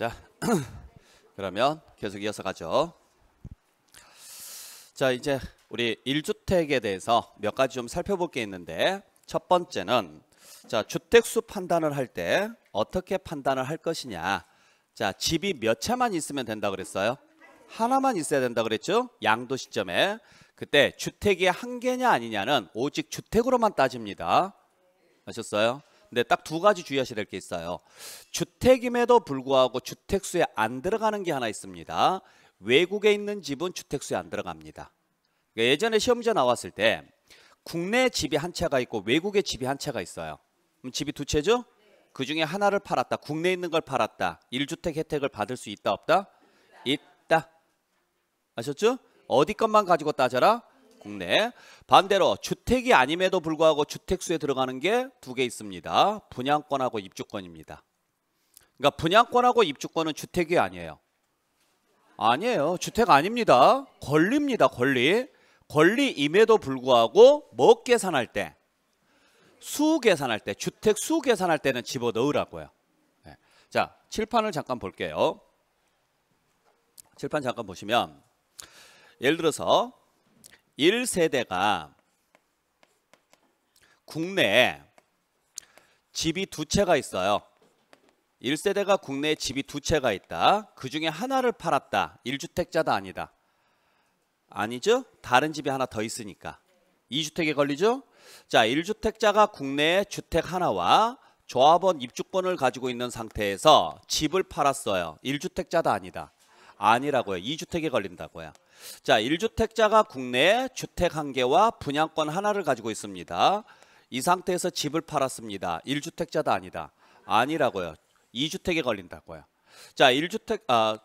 자, 그러면 계속 이어서 가죠. 자, 이제 우리 1주택에 대해서 몇 가지 좀 살펴볼 게 있는데 첫 번째는 자, 주택수 판단을 할 때 어떻게 판단을 할 것이냐. 자, 집이 몇 채만 있으면 된다 고 그랬어요? 하나만 있어야 된다 고 그랬죠? 양도 시점에. 그때 주택이 한 개냐 아니냐는 오직 주택으로만 따집니다. 아셨어요? 근데 네, 딱 두 가지 주의하셔야 될 게 있어요. 주택임에도 불구하고 주택수에 안 들어가는 게 하나 있습니다. 외국에 있는 집은 주택수에 안 들어갑니다. 그러니까 예전에 시험자 나왔을 때 국내 집이 한 채가 있고 외국에 집이 한 채가 있어요. 그럼 집이 두 채죠? 그 중에 하나를 팔았다. 국내에 있는 걸 팔았다. 1주택 혜택을 받을 수 있다 없다? 있다. 아셨죠? 어디 것만 가지고 따져라? 국내. 반대로 주택이 아님에도 불구하고 주택수에 들어가는 게 두 개 있습니다. 분양권하고 입주권입니다. 그러니까 분양권하고 입주권은 주택이 아니에요. 아니에요. 주택 아닙니다. 권리입니다. 권리. 권리임에도 불구하고 뭐 계산할 때? 수 계산할 때, 주택 수 계산할 때는 집어넣으라고요. 네. 자, 칠판을 잠깐 볼게요. 칠판 잠깐 보시면 예를 들어서 1세대가 국내에 집이 두 채가 있어요. 1세대가 국내에 집이 두 채가 있다. 그 중에 하나를 팔았다. 1주택자다 아니다. 아니죠? 다른 집이 하나 더 있으니까. 2주택에 걸리죠? 자, 1주택자가 국내에 주택 하나와 조합원 입주권을 가지고 있는 상태에서 집을 팔았어요. 1주택자다 아니다. 아니라고요. 2주택에 걸린다고요. 자, 1주택자가 국내에 주택 한 개와 분양권 하나를 가지고 있습니다. 이 상태에서 집을 팔았습니다. 1주택자도 아니다. 아니라고요. 2주택에 걸린다고요. 자, 1주택 아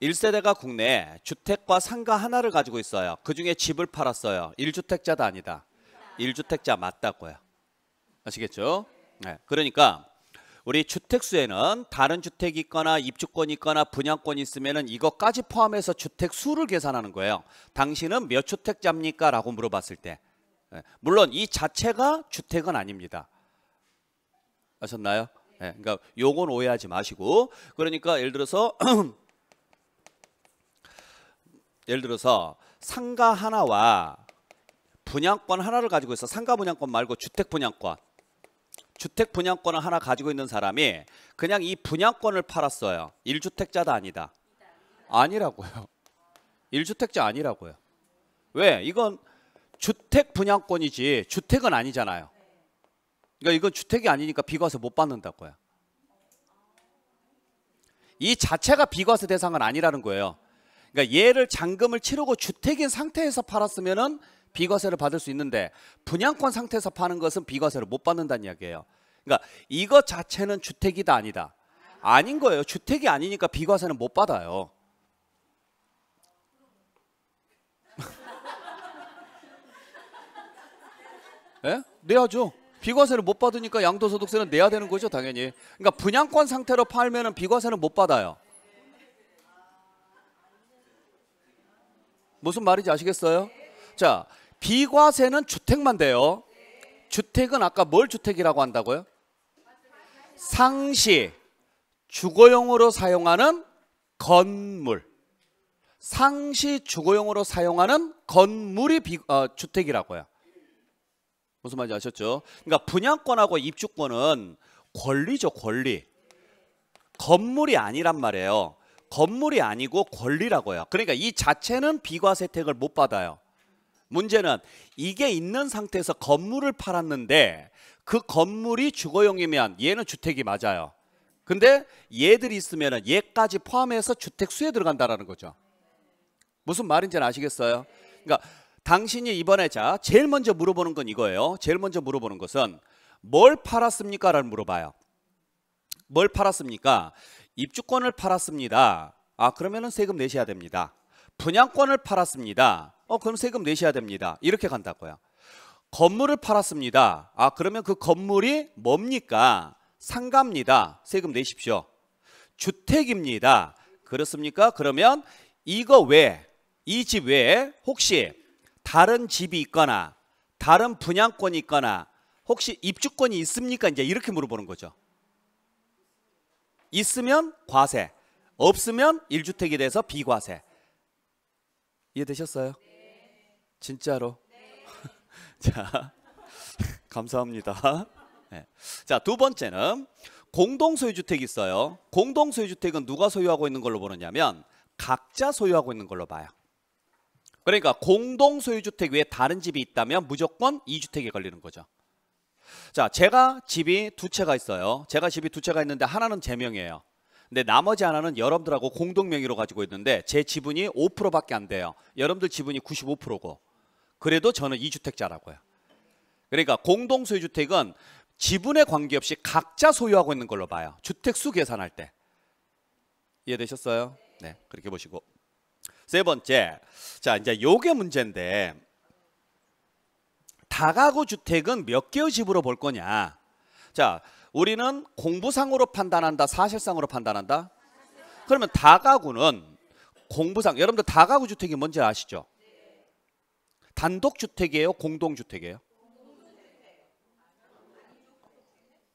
1세대가 국내에 주택과 상가 하나를 가지고 있어요. 그중에 집을 팔았어요. 1주택자도 아니다. 1주택자 맞다고요. 아시겠죠? 네. 그러니까 우리 주택수에는 다른 주택이 있거나 입주권이 있거나 분양권이 있으면 이것까지 포함해서 주택수를 계산하는 거예요. 당신은 몇 주택자입니까? 라고 물어봤을 때 예, 물론 이 자체가 주택은 아닙니다. 아셨나요? 네, 그러니까 요건 오해하지 마시고 그러니까 예를 들어서 예를 들어서 상가 하나와 분양권 하나를 가지고 있어 상가 분양권 말고 주택 분양권 주택 분양권을 하나 가지고 있는 사람이 그냥 이 분양권을 팔았어요. 1주택자도 아니다. 아니라고요. 1주택자 아니라고요. 왜? 이건 주택 분양권이지 주택은 아니잖아요. 그러니까 이건 주택이 아니니까 비과세 못 받는다고요. 이 자체가 비과세 대상은 아니라는 거예요. 그러니까 얘를 잔금을 치르고 주택인 상태에서 팔았으면은 비과세를 받을 수 있는데 분양권 상태에서 파는 것은 비과세를 못 받는다는 이야기예요. 그러니까 이것 자체는 주택이다 아니다. 아닌 거예요. 주택이 아니니까 비과세는 못 받아요. 예? 내야죠. 비과세를 못 받으니까 양도소득세는 내야 되는 거죠, 당연히. 그러니까 분양권 상태로 팔면은 비과세는 못 받아요. 무슨 말인지 아시겠어요? 자, 비과세는 주택만 돼요. 주택은 아까 뭘 주택이라고 한다고요? 상시 주거용으로 사용하는 건물 상시 주거용으로 사용하는 건물이 비, 어, 주택이라고요. 무슨 말인지 아셨죠? 그러니까 분양권하고 입주권은 권리죠, 권리. 건물이 아니란 말이에요. 건물이 아니고 권리라고요. 그러니까 이 자체는 비과세 혜택을 못 받아요. 문제는 이게 있는 상태에서 건물을 팔았는데 그 건물이 주거용이면 얘는 주택이 맞아요. 근데 얘들이 있으면 얘까지 포함해서 주택 수에 들어간다라는 거죠. 무슨 말인지 아시겠어요? 그러니까 당신이 이번에 자 제일 먼저 물어보는 건 이거예요. 제일 먼저 물어보는 것은 뭘 팔았습니까라는 물어봐요. 뭘 팔았습니까? 입주권을 팔았습니다. 아 그러면은 세금 내셔야 됩니다. 분양권을 팔았습니다. 어, 그럼 세금 내셔야 됩니다. 이렇게 간다고요. 건물을 팔았습니다. 아, 그러면 그 건물이 뭡니까? 상가입니다. 세금 내십시오. 주택입니다. 그렇습니까? 그러면 이거 외, 이집 외에 혹시 다른 집이 있거나 다른 분양권이 있거나 혹시 입주권이 있습니까? 이제 이렇게 물어보는 거죠. 있으면 과세, 없으면 1주택에 대해서 비과세. 이해되셨어요? 진짜로? 네. 자, 감사합니다. 네. 자, 두 번째는 공동 소유주택이 있어요. 공동 소유주택은 누가 소유하고 있는 걸로 보느냐면 각자 소유하고 있는 걸로 봐요. 그러니까 공동 소유주택 외에 다른 집이 있다면 무조건 이주택에 걸리는 거죠. 자, 제가 집이 두 채가 있어요. 제가 집이 두 채가 있는데 하나는 제 명이에요. 근데 나머지 하나는 여러분들하고 공동 명의로 가지고 있는데 제 지분이 5%밖에 안 돼요. 여러분들 지분이 95%고 그래도 저는 이주택자라고요. 그러니까 공동 소유주택은 지분에 관계없이 각자 소유하고 있는 걸로 봐요. 주택수 계산할 때. 이해되셨어요? 네, 그렇게 보시고. 세 번째, 자 이제 요게 문제인데 다가구 주택은 몇 개의 집으로 볼 거냐? 자, 우리는 공부상으로 판단한다, 사실상으로 판단한다. 그러면 다가구는 공부상, 여러분들 다가구 주택이 뭔지 아시죠? 단독주택이에요? 공동주택이에요?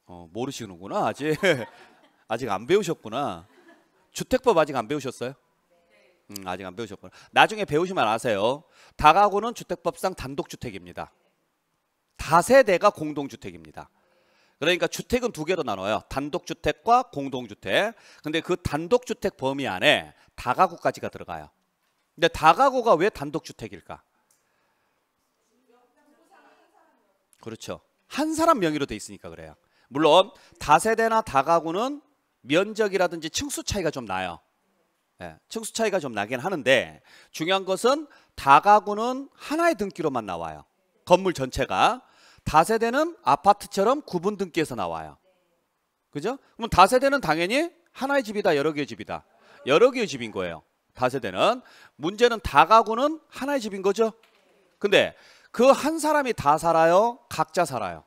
어, 모르시는구나. 아직 아직 안 배우셨구나. 주택법 아직 안 배우셨어요? 음, 아직 안 배우셨구나. 나중에 배우시면 아세요. 다가구는 주택법상 단독주택입니다. 다세대가 공동주택입니다. 그러니까 주택은 두 개로 나눠요. 단독주택과 공동주택. 근데 그 단독주택 범위 안에 다가구까지가 들어가요. 근데 다가구가 왜 단독주택일까? 그렇죠. 한 사람 명의로 돼 있으니까 그래요. 물론 다세대나 다가구는 면적이라든지 층수 차이가 좀 나요. 예, 층수 차이가 좀 나긴 하는데 중요한 것은 다가구는 하나의 등기로만 나와요. 건물 전체가 다세대는 아파트처럼 구분 등기에서 나와요. 그죠? 그럼 다세대는 당연히 하나의 집이다, 여러 개의 집이다. 여러 개의 집인 거예요. 다세대는 문제는 다가구는 하나의 집인 거죠. 근데 그한 사람이 다 살아요? 각자 살아요?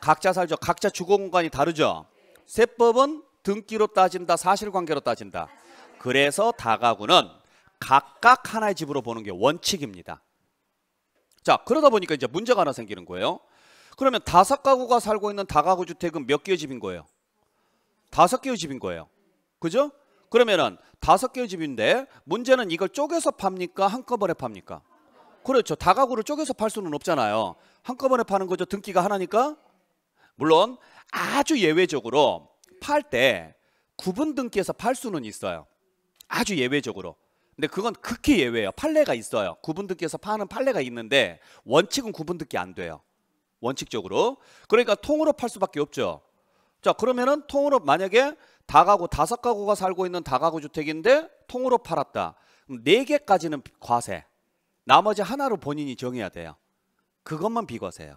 각자 살죠. 각자 주거 공간이 다르죠. 세법은 등기로 따진다, 사실관계로 따진다. 그래서 다가구는 각각 하나의 집으로 보는 게 원칙입니다. 자, 그러다 보니까 이제 문제가 하나 생기는 거예요. 그러면 다섯 가구가 살고 있는 다가구 주택은 몇 개의 집인 거예요? 다섯 개의 집인 거예요. 그죠? 그러면은 다섯 개의 집인데 문제는 이걸 쪼개서 팝니까? 한꺼번에 팝니까? 그렇죠. 다가구를 쪼개서 팔 수는 없잖아요. 한꺼번에 파는 거죠. 등기가 하나니까. 물론 아주 예외적으로 팔 때 구분 등기에서 팔 수는 있어요. 아주 예외적으로. 근데 그건 극히 예외예요. 판례가 있어요. 구분 등기에서 파는 판례가 있는데 원칙은 구분 등기 안 돼요. 원칙적으로. 그러니까 통으로 팔 수밖에 없죠. 자 그러면은 통으로 만약에 다가구 다섯 가구가 살고 있는 다가구 주택인데 통으로 팔았다. 그럼 네 개까지는 과세. 나머지 하나로 본인이 정해야 돼요. 그것만 비과세요.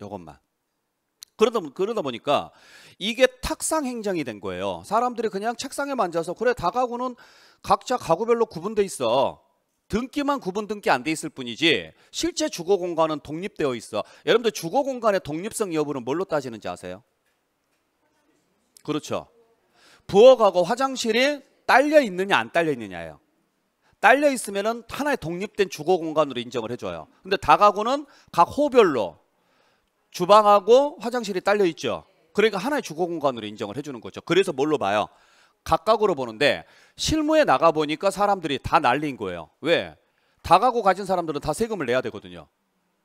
요것만. 그러다, 그러다 보니까 이게 탁상 행정이 된 거예요. 사람들이 그냥 책상에만 앉아서 그래 다가구는 각자 가구별로 구분돼 있어. 등기만 구분 등기 안 돼 있을 뿐이지 실제 주거 공간은 독립되어 있어. 여러분들 주거 공간의 독립성 여부는 뭘로 따지는지 아세요? 그렇죠. 부엌하고 화장실이 딸려 있느냐 안 딸려 있느냐예요. 딸려 있으면은 하나의 독립된 주거 공간으로 인정을 해줘요. 근데 다가구는 각 호별로 주방하고 화장실이 딸려 있죠. 그러니까 하나의 주거 공간으로 인정을 해주는 거죠. 그래서 뭘로 봐요? 각각으로 보는데 실무에 나가 보니까 사람들이 다 날린 거예요. 왜? 다가구 가진 사람들은 다 세금을 내야 되거든요.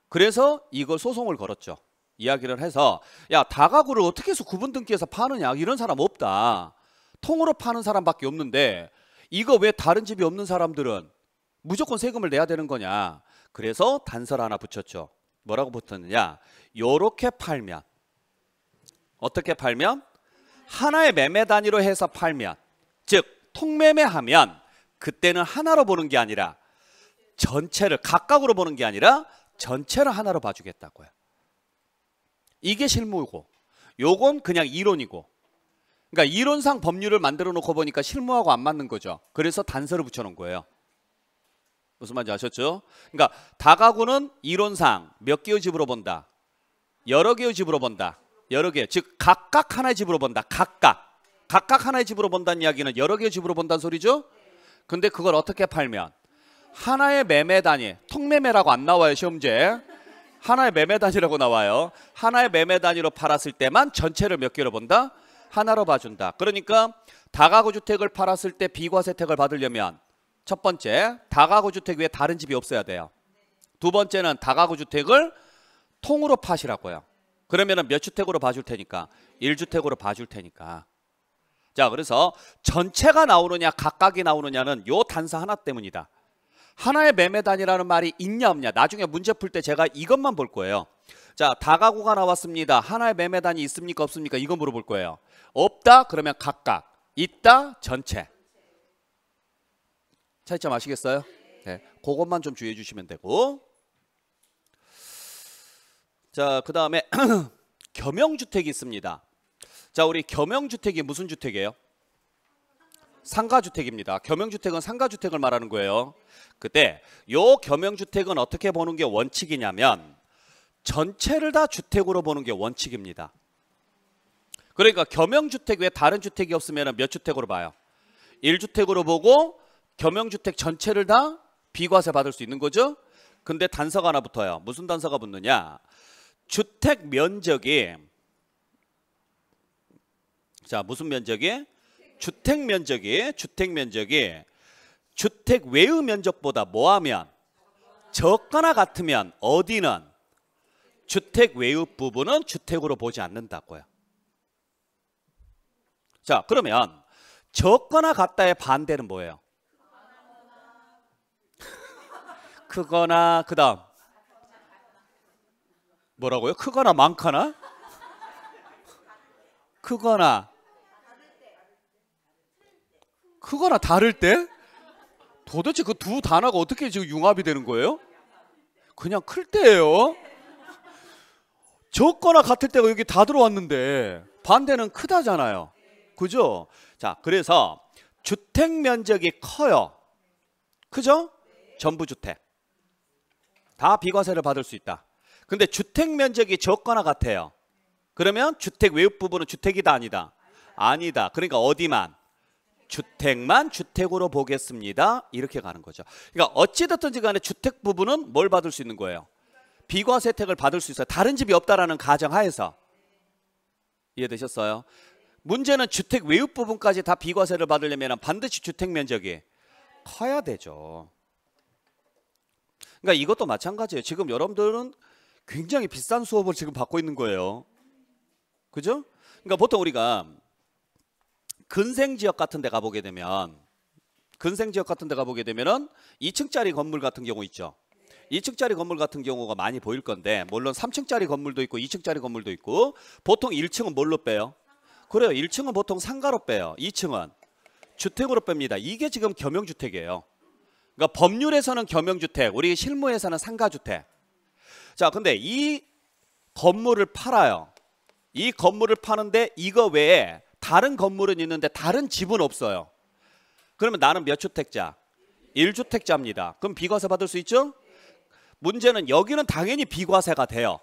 그래서 이걸 소송을 걸었죠. 이야기를 해서 야 다가구를 어떻게 해서 구분 등기에서 파느냐 이런 사람 없다. 통으로 파는 사람밖에 없는데 이거 왜 다른 집이 없는 사람들은 무조건 세금을 내야 되는 거냐. 그래서 단서를 하나 붙였죠. 뭐라고 붙었느냐. 요렇게 팔면 어떻게 팔면 하나의 매매 단위로 해서 팔면 즉 통매매하면 그때는 하나로 보는 게 아니라 전체를 각각으로 보는 게 아니라 전체를 하나로 봐주겠다고요. 이게 실무고 요건 그냥 이론이고 그러니까 이론상 법률을 만들어 놓고 보니까 실무하고 안 맞는 거죠. 그래서 단서를 붙여 놓은 거예요. 무슨 말인지 아셨죠? 그러니까 다가구는 이론상 몇 개의 집으로 본다. 여러 개의 집으로 본다. 여러 개. 즉 각각 하나의 집으로 본다. 각각. 각각 하나의 집으로 본다는 이야기는 여러 개의 집으로 본다는 소리죠? 근데 그걸 어떻게 팔면 하나의 매매 단위, 통매매라고 안 나와요, 시험제. 하나의 매매 단위라고 나와요. 하나의 매매 단위로 팔았을 때만 전체를 몇 개로 본다? 하나로 봐준다. 그러니까 다가구 주택을 팔았을 때 비과세 혜택을 받으려면 첫 번째 다가구 주택 외에 다른 집이 없어야 돼요. 두 번째는 다가구 주택을 통으로 파시라고요. 그러면몇 주택으로 봐줄 테니까 1주택으로 봐줄 테니까. 자 그래서 전체가 나오느냐 각각이 나오느냐는 요 단서 하나 때문이다. 하나의 매매단이라는 말이 있냐 없냐 나중에 문제 풀 때 제가 이것만 볼 거예요. 자, 다가구가 나왔습니다. 하나의 매매단이 있습니까? 없습니까? 이거 물어볼 거예요. 없다? 그러면 각각. 있다? 전체. 차이점 아시겠어요? 네. 그것만 좀 주의해 주시면 되고. 자, 그 다음에 겸용주택이 있습니다. 자, 우리 겸용주택이 무슨 주택이에요? 상가주택입니다. 겸용주택은 상가주택을 말하는 거예요. 그때 요 겸용주택은 어떻게 보는 게 원칙이냐면 전체를 다 주택으로 보는 게 원칙입니다. 그러니까 겸용주택 외에 다른 주택이 없으면 몇 주택으로 봐요? 1주택으로 보고 겸용주택 전체를 다 비과세 받을 수 있는 거죠. 근데 단서가 하나 붙어요. 무슨 단서가 붙느냐? 주택 면적이 자 무슨 면적이? 주택 면적이 주택 면적이 주택 외의 면적보다 뭐하면 적거나 같으면 어디는 주택 외의 부분은 주택으로 보지 않는다고요. 자 그러면 적거나 같다의 반대는 뭐예요? 크거나 그 다음 뭐라고요? 크거나 많거나? 크거나 크거나 다를 때? 도대체 그 두 단어가 어떻게 지금 융합이 되는 거예요? 그냥 클 때예요. 적거나 같을 때가 여기 다 들어왔는데 반대는 크다잖아요. 그죠? 자, 그래서 주택 면적이 커요. 그죠 전부 주택. 다 비과세를 받을 수 있다. 근데 주택 면적이 적거나 같아요. 그러면 주택 외부 부분은 주택이다 아니다. 아니다. 그러니까 어디만 주택만 주택으로 보겠습니다. 이렇게 가는 거죠. 그러니까 어찌됐든지 간에 주택 부분은 뭘 받을 수 있는 거예요? 비과세 혜택을 받을 수 있어요. 다른 집이 없다라는 가정하에서 이해되셨어요? 문제는 주택 외육 부분까지 다 비과세를 받으려면 반드시 주택 면적이 커야 되죠. 그러니까 이것도 마찬가지예요. 지금 여러분들은 굉장히 비싼 수업을 지금 받고 있는 거예요. 그죠? 그러니까 보통 우리가 근생 지역 같은 데 가보게 되면 근생 지역 같은 데 가보게 되면 2층짜리 건물 같은 경우 있죠. 2층짜리 건물 같은 경우가 많이 보일 건데 물론 3층짜리 건물도 있고 2층짜리 건물도 있고 보통 1층은 뭘로 빼요? 그래요. 1층은 보통 상가로 빼요. 2층은 주택으로 뺍니다. 이게 지금 겸용주택이에요. 그러니까 법률에서는 겸용주택, 우리 실무에서는 상가주택. 자, 근데 이 건물을 팔아요. 이 건물을 파는데 이거 외에 다른 건물은 있는데 다른 집은 없어요. 그러면 나는 몇 주택자? 1주택자입니다. 그럼 비과세 받을 수 있죠? 문제는 여기는 당연히 비과세가 돼요.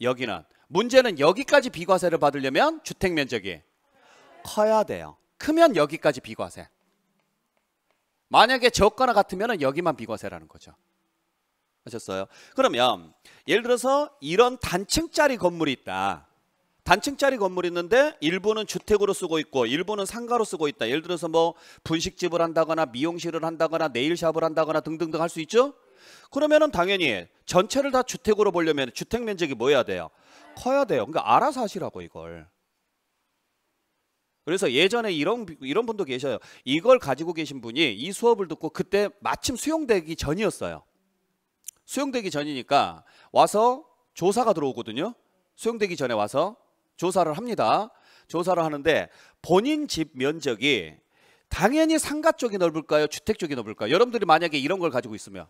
여기는. 문제는 여기까지 비과세를 받으려면 주택 면적이 커야 돼요. 크면 여기까지 비과세. 만약에 저거나 같으면 여기만 비과세라는 거죠. 아셨어요 그러면 예를 들어서 이런 단층짜리 건물이 있다. 단층짜리 건물이 있는데 일부는 주택으로 쓰고 있고 일부는 상가로 쓰고 있다. 예를 들어서 뭐 분식집을 한다거나 미용실을 한다거나 네일샵을 한다거나 등등등 할 수 있죠. 그러면은 당연히 전체를 다 주택으로 보려면 주택 면적이 뭐야 돼요? 커야 돼요. 그러니까 알아서 하시라고 이걸. 그래서 예전에 이런 이런 분도 계셔요. 이걸 가지고 계신 분이 이 수업을 듣고 그때 마침 수용되기 전이었어요. 수용되기 전이니까 와서 조사가 들어오거든요. 수용되기 전에 와서 조사를 합니다. 조사를 하는데 본인 집 면적이 당연히 상가 쪽이 넓을까요? 주택 쪽이 넓을까요? 여러분들이 만약에 이런 걸 가지고 있으면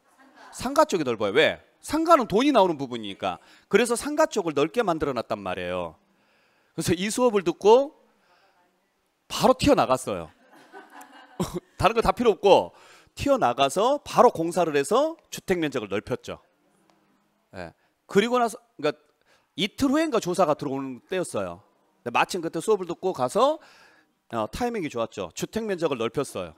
상가 쪽이 넓어요. 왜? 상가는 돈이 나오는 부분이니까. 그래서 상가 쪽을 넓게 만들어 놨단 말이에요. 그래서 이 수업을 듣고 바로 튀어나갔어요. 다른 거 다 필요 없고 튀어나가서 바로 공사를 해서 주택 면적을 넓혔죠. 예. 그리고 나서 그러니까 이틀 후엔가 그러니까 조사가 들어오는 때였어요. 마침 그때 수업을 듣고 가서 어, 타이밍이 좋았죠. 주택 면적을 넓혔어요.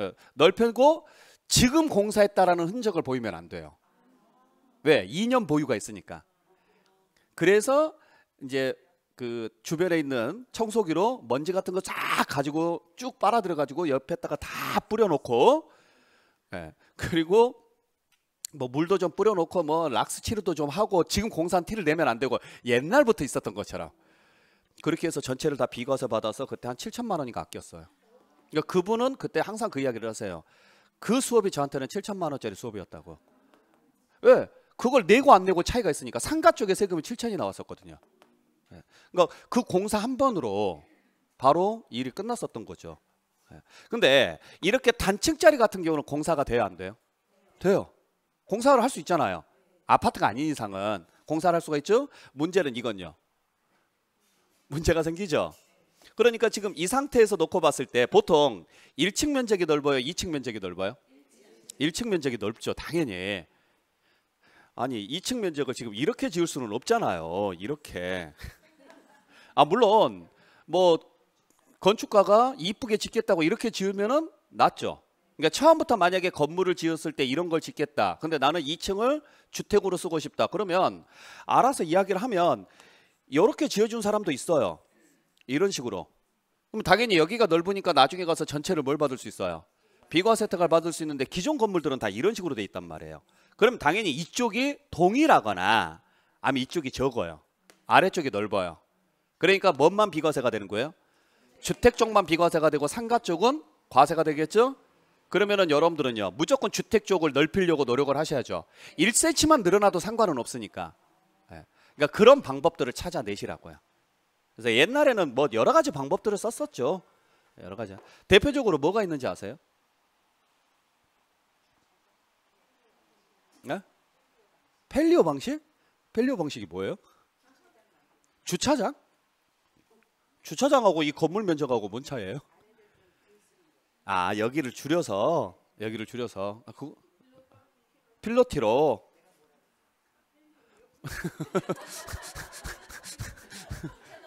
예. 넓히고 지금 공사했다라는 흔적을 보이면 안 돼요. 왜? 2년 보유가 있으니까. 그래서 이제 그 주변에 있는 청소기로 먼지 같은 거 쫙 가지고 쭉 빨아 들여 가지고 옆에다가 다 뿌려놓고 예. 그리고 뭐 물도 좀 뿌려놓고 뭐 락스 치료도 좀 하고 지금 공사한 티를 내면 안 되고 옛날부터 있었던 것처럼 그렇게 해서 전체를 다 비과세 받아서 그때 한 7천만 원인가 아꼈어요. 그러니까 그분은 그때 항상 그 이야기를 하세요. 그 수업이 저한테는 7천만 원짜리 수업이었다고. 왜? 예, 그걸 내고 안 내고 차이가 있으니까 상가 쪽에 세금이 7천이 나왔었거든요. 예, 그러니까 그 공사 한 번으로 바로 일이 끝났었던 거죠. 예, 근데 이렇게 단층짜리 같은 경우는 공사가 돼야 안 돼요? 돼요. 공사를 할 수 있잖아요. 아파트가 아닌 이상은 공사를 할 수가 있죠. 문제는 이건요. 문제가 생기죠. 그러니까 지금 이 상태에서 놓고 봤을 때 보통 1층 면적이 넓어요? 2층 면적이 넓어요? 1층 면적이 넓죠. 당연히. 아니 2층 면적을 지금 이렇게 지을 수는 없잖아요. 이렇게. 아 물론 뭐 건축가가 이쁘게 짓겠다고 이렇게 지으면은 낫죠. 그러니까 처음부터 만약에 건물을 지었을 때 이런 걸 짓겠다. 근데 나는 2층을 주택으로 쓰고 싶다. 그러면 알아서 이야기를 하면 이렇게 지어준 사람도 있어요. 이런 식으로. 그럼 당연히 여기가 넓으니까 나중에 가서 전체를 뭘 받을 수 있어요? 비과세 혜택을 받을 수 있는데 기존 건물들은 다 이런 식으로 돼 있단 말이에요. 그럼 당연히 이쪽이 동일하거나 아니 이쪽이 적어요. 아래쪽이 넓어요. 그러니까 뭔만 비과세가 되는 거예요? 주택 쪽만 비과세가 되고 상가 쪽은 과세가 되겠죠? 그러면은 여러분들은요 무조건 주택 쪽을 넓히려고 노력을 하셔야죠 1cm만 늘어나도 상관은 없으니까 예. 그러니까 그런 방법들을 찾아내시라고요 그래서 옛날에는 뭐 여러 가지 방법들을 썼었죠. 여러 가지. 대표적으로 뭐가 있는지 아세요? 네? 펠리오 방식? 펠리오 방식이 뭐예요? 주차장? 주차장하고 이 건물 면적하고 뭔 차이예요? 아 여기를 줄여서 여기를 줄여서 아, 그 필로티로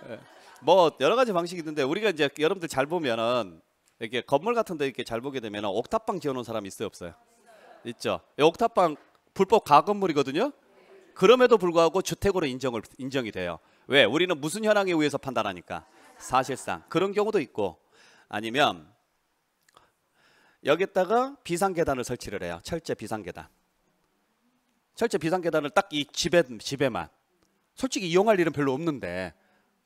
예. 뭐 여러 가지 방식이 있는데 우리가 이제 여러분들 잘 보면은 이렇게 건물 같은데 이렇게 잘 보게 되면 옥탑방 지어놓은 사람 있어요 없어요? 있죠. 옥탑방 불법 가건물이거든요. 그럼에도 불구하고 주택으로 인정을 인정이 돼요. 왜? 우리는 무슨 현황에 의해서 판단하니까 사실상 그런 경우도 있고 아니면 여기다가 비상 계단을 설치를 해요. 철제 비상 계단. 철제 비상 계단을 딱 이 집에 집에만. 솔직히 이용할 일은 별로 없는데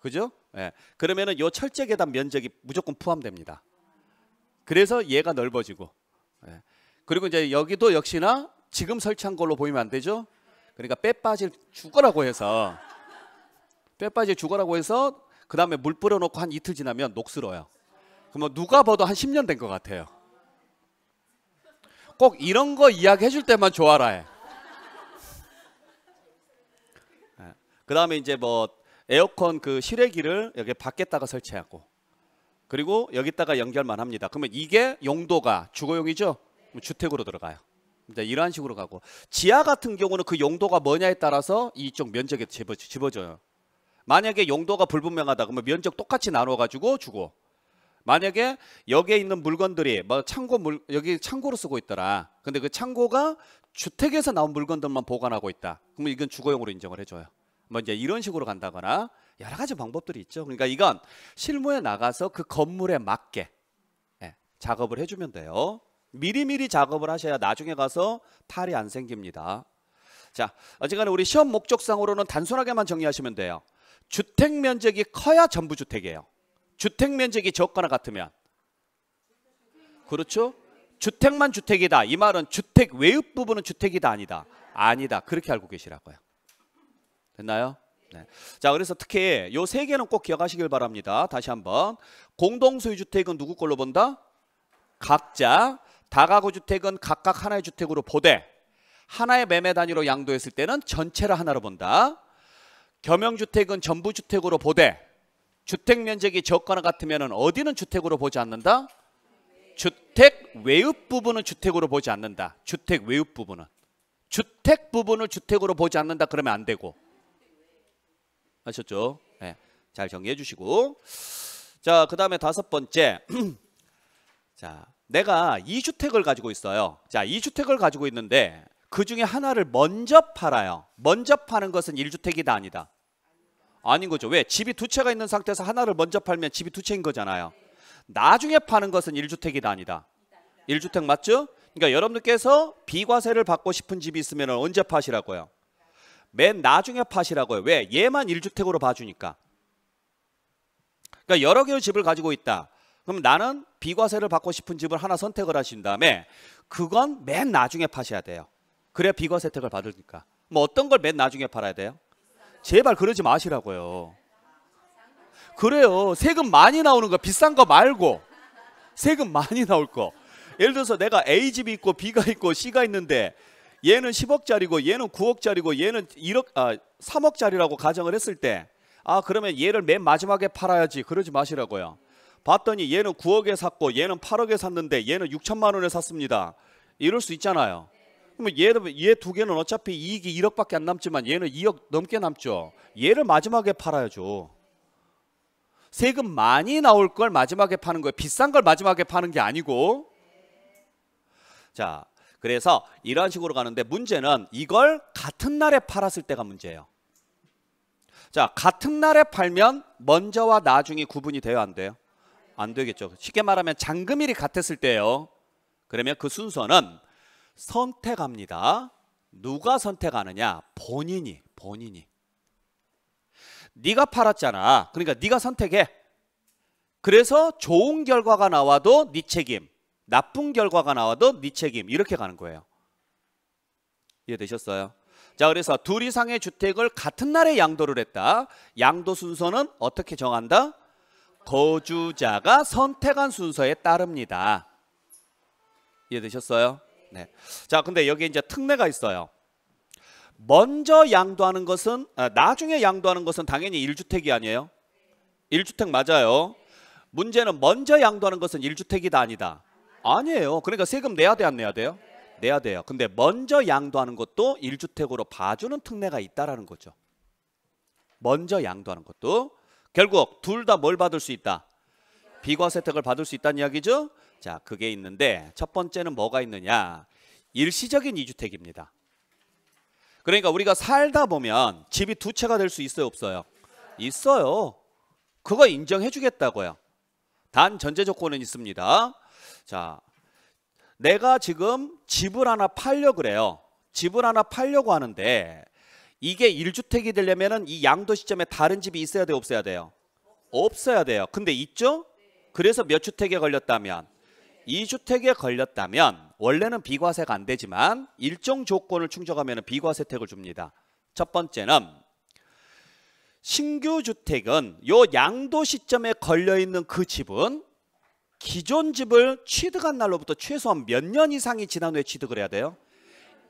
그죠? 예. 그러면은 요 철제 계단 면적이 무조건 포함됩니다. 그래서 얘가 넓어지고. 예. 그리고 이제 여기도 역시나 지금 설치한 걸로 보이면 안 되죠? 그러니까 빼 빠질 죽어라고 해서 빼 빠질 죽어라고 해서 그 다음에 물 뿌려놓고 한 이틀 지나면 녹슬어요. 그러면 누가 봐도 한 10년 된 것 같아요. 꼭 이런 거 이야기 해줄 때만 좋아라 해. 예. 그 다음에 이제 뭐 에어컨 그 실외기를 여기 밖에다가 설치하고 그리고 여기다가 연결만 합니다. 그러면 이게 용도가 주거용이죠? 주택으로 들어가요. 이제 이러한 식으로 가고 지하 같은 경우는 그 용도가 뭐냐에 따라서 이쪽 면적에 집어져요. 만약에 용도가 불분명하다 그러면 면적 똑같이 나눠가지고 주고 만약에 여기에 있는 물건들이 뭐 창고 물 여기 창고로 쓰고 있더라. 근데 그 창고가 주택에서 나온 물건들만 보관하고 있다. 그러면 이건 주거용으로 인정을 해줘요. 뭐 이제 이런 식으로 간다거나 여러 가지 방법들이 있죠. 그러니까 이건 실무에 나가서 그 건물에 맞게 예, 작업을 해주면 돼요. 미리미리 작업을 하셔야 나중에 가서 탈이안 생깁니다. 자, 어쨌거나 우리 시험 목적상으로는 단순하게만 정리하시면 돼요. 주택 면적이 커야 전부 주택이에요. 주택 면적이 적거나 같으면 그렇죠? 주택만 주택이다. 이 말은 주택 외의 부분은 주택이다 아니다. 아니다. 그렇게 알고 계시라고요. 됐나요? 네. 자 그래서 특히 요 세 개는 꼭 기억하시길 바랍니다. 다시 한번 공동소유주택은 누구 걸로 본다? 각자 다가구주택은 각각 하나의 주택으로 보되 하나의 매매 단위로 양도했을 때는 전체를 하나로 본다. 겸용주택은 전부 주택으로 보되 주택 면적이 적거나 같으면 어디는 주택으로 보지 않는다? 주택 외읍 부분은 주택으로 보지 않는다. 주택 외읍 부분은. 주택 부분을 주택으로 보지 않는다 그러면 안 되고 아셨죠? 네. 예, 잘 정리해 주시고 자그 다음에 다섯 번째 자 내가 이주택을 가지고 있어요 자 이주택을 가지고 있는데 그 중에 하나를 먼저 팔아요 먼저 파는 것은 일주택이다 아니다 아닌 거죠 왜 집이 두 채가 있는 상태에서 하나를 먼저 팔면 집이 두 채인 거잖아요 나중에 파는 것은 일주택이다 아니다 일주택 맞죠 그러니까 여러분들께서 비과세를 받고 싶은 집이 있으면 언제 파시라고요 맨 나중에 파시라고요 왜? 얘만 1주택으로 봐주니까. 그러니까 여러 개의 집을 가지고 있다. 그럼 나는 비과세를 받고 싶은 집을 하나 선택을 하신 다음에 그건 맨 나중에 파셔야 돼요. 그래야 비과세 혜택을 받으니까. 뭐 어떤 걸 맨 나중에 팔아야 돼요? 제발 그러지 마시라고요. 그래요. 세금 많이 나오는 거 비싼 거 말고 세금 많이 나올 거. 예를 들어서 내가 A집이 있고 B가 있고 C가 있는데 얘는 10억짜리고 얘는 9억짜리고 얘는 1억 아 3억짜리라고 가정을 했을 때 아 그러면 얘를 맨 마지막에 팔아야지 그러지 마시라고요. 봤더니 얘는 9억에 샀고 얘는 8억에 샀는데 얘는 6천만 원에 샀습니다. 이럴 수 있잖아요. 그러면 얘 얘두 개는 어차피 이익이 1억밖에 안 남지만 얘는 2억 넘게 남죠. 얘를 마지막에 팔아야죠. 세금 많이 나올 걸 마지막에 파는 거예요. 비싼 걸 마지막에 파는 게 아니고. 자, 그래서 이런 식으로 가는데 문제는 이걸 같은 날에 팔았을 때가 문제예요. 자, 같은 날에 팔면 먼저와 나중이 구분이 돼요, 안 돼요? 안 되겠죠. 쉽게 말하면 잔금일이 같았을 때예요. 그러면 그 순서는 선택합니다. 누가 선택하느냐? 본인이, 본인이. 네가 팔았잖아. 그러니까 네가 선택해. 그래서 좋은 결과가 나와도 네 책임. 나쁜 결과가 나와도 네 책임 이렇게 가는 거예요. 이해되셨어요? 자 그래서 둘 이상의 주택을 같은 날에 양도를 했다. 양도 순서는 어떻게 정한다? 거주자가 선택한 순서에 따릅니다. 이해되셨어요? 네. 자 근데 여기 이제 특례가 있어요. 먼저 양도하는 것은 아, 나중에 양도하는 것은 당연히 일주택이 아니에요. 일주택 맞아요. 문제는 먼저 양도하는 것은 일주택이다 아니다. 아니에요. 그러니까 세금 내야 돼 안 내야 돼요? 내야 돼요. 근데 먼저 양도하는 것도 1주택으로 봐주는 특례가 있다라는 거죠. 먼저 양도하는 것도 결국 둘 다 뭘 받을 수 있다? 비과세 혜택을 받을 수 있다는 이야기죠. 자, 그게 있는데 첫 번째는 뭐가 있느냐? 일시적인 2주택입니다 그러니까 우리가 살다 보면 집이 두 채가 될 수 있어요, 없어요? 있어요. 그거 인정해 주겠다고요. 단 전제 조건은 있습니다. 자, 내가 지금 집을 하나 팔려 그래요. 집을 하나 팔려고 하는데 이게 1주택이 되려면이 양도 시점에 다른 집이 있어야 돼요, 없어야 돼요? 없어야 돼요. 근데 있죠? 그래서 몇 주택에 걸렸다면 2주택에 걸렸다면 원래는 비과세가 안 되지만 일정 조건을 충족하면 비과세 혜택을 줍니다. 첫 번째는 신규 주택은 요 양도 시점에 걸려 있는 그 집은 기존 집을 취득한 날로부터 최소한 몇 년 이상이 지난 후에 취득을 해야 돼요?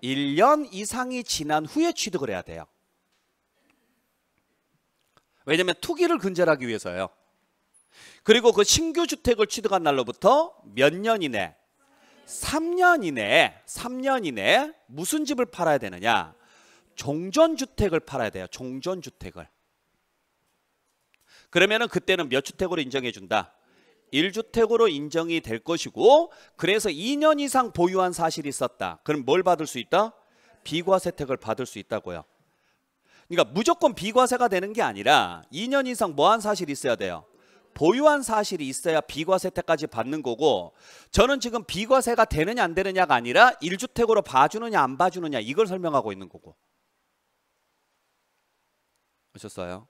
1년 이상이 지난 후에 취득을 해야 돼요. 왜냐하면 투기를 근절하기 위해서예요. 그리고 그 신규 주택을 취득한 날로부터 몇 년 이내 3년 이내 3년 이내 무슨 집을 팔아야 되느냐? 종전 주택을 팔아야 돼요. 종전 주택을. 그러면은 그때는 몇 주택으로 인정해 준다? 1주택으로 인정이 될 것이고 그래서 2년 이상 보유한 사실이 있었다. 그럼 뭘 받을 수 있다? 비과세 혜택을 받을 수 있다고요. 그러니까 무조건 비과세가 되는 게 아니라 2년 이상 뭐한 사실이 있어야 돼요. 보유한 사실이 있어야 비과세 혜택까지 받는 거고 저는 지금 비과세가 되느냐 안 되느냐가 아니라 1주택으로 봐주느냐 안 봐주느냐 이걸 설명하고 있는 거고. 아셨어요?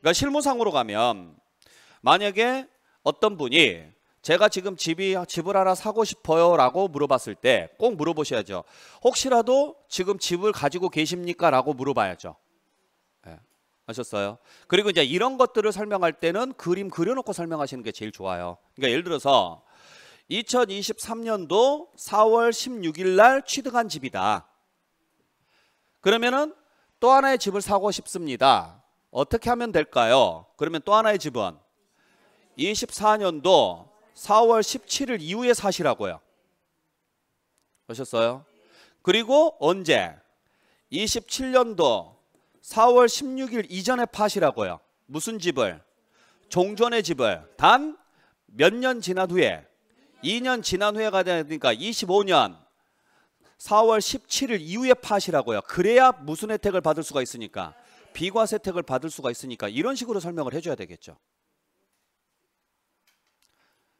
그러니까 실무상으로 가면 만약에 어떤 분이 제가 지금 집이 집을 하나 사고 싶어요라고 물어봤을 때 꼭 물어보셔야죠. 혹시라도 지금 집을 가지고 계십니까라고 물어봐야죠. 네. 아셨어요? 그리고 이제 이런 것들을 설명할 때는 그림 그려놓고 설명하시는 게 제일 좋아요. 그러니까 예를 들어서 2023년도 4월 16일 날 취득한 집이다. 그러면은 또 하나의 집을 사고 싶습니다. 어떻게 하면 될까요? 그러면 또 하나의 집은 24년도 4월 17일 이후에 사시라고요. 아셨어요? 그리고 언제? 27년도 4월 16일 이전에 파시라고요. 무슨 집을? 종전의 집을. 단 몇 년 지난 후에 2년 지난 후에가 되니까 25년 4월 17일 이후에 파시라고요. 그래야 무슨 혜택을 받을 수가 있으니까 비과세 혜택을 받을 수가 있으니까 이런 식으로 설명을 해줘야 되겠죠.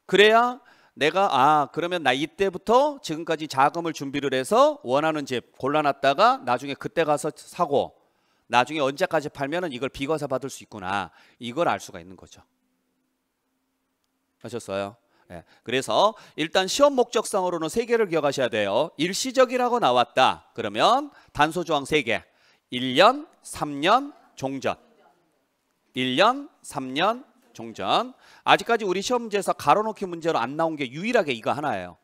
그래야 내가 아 그러면 나 이때부터 지금까지 자금을 준비를 해서 원하는 집 골라놨다가 나중에 그때 가서 사고 나중에 언제까지 팔면은 이걸 비과세 받을 수 있구나 이걸 알 수가 있는 거죠 하셨어요 네. 예. 그래서 일단 시험 목적상으로는 세 개를 기억하셔야 돼요 일시적이라고 나왔다 그러면 단소 조항 세개 1년 3년 종전 1년 3년 종전 아직까지 우리 시험 문제에서 가로놓기 문제로 안 나온 게 유일하게 이거 하나예요.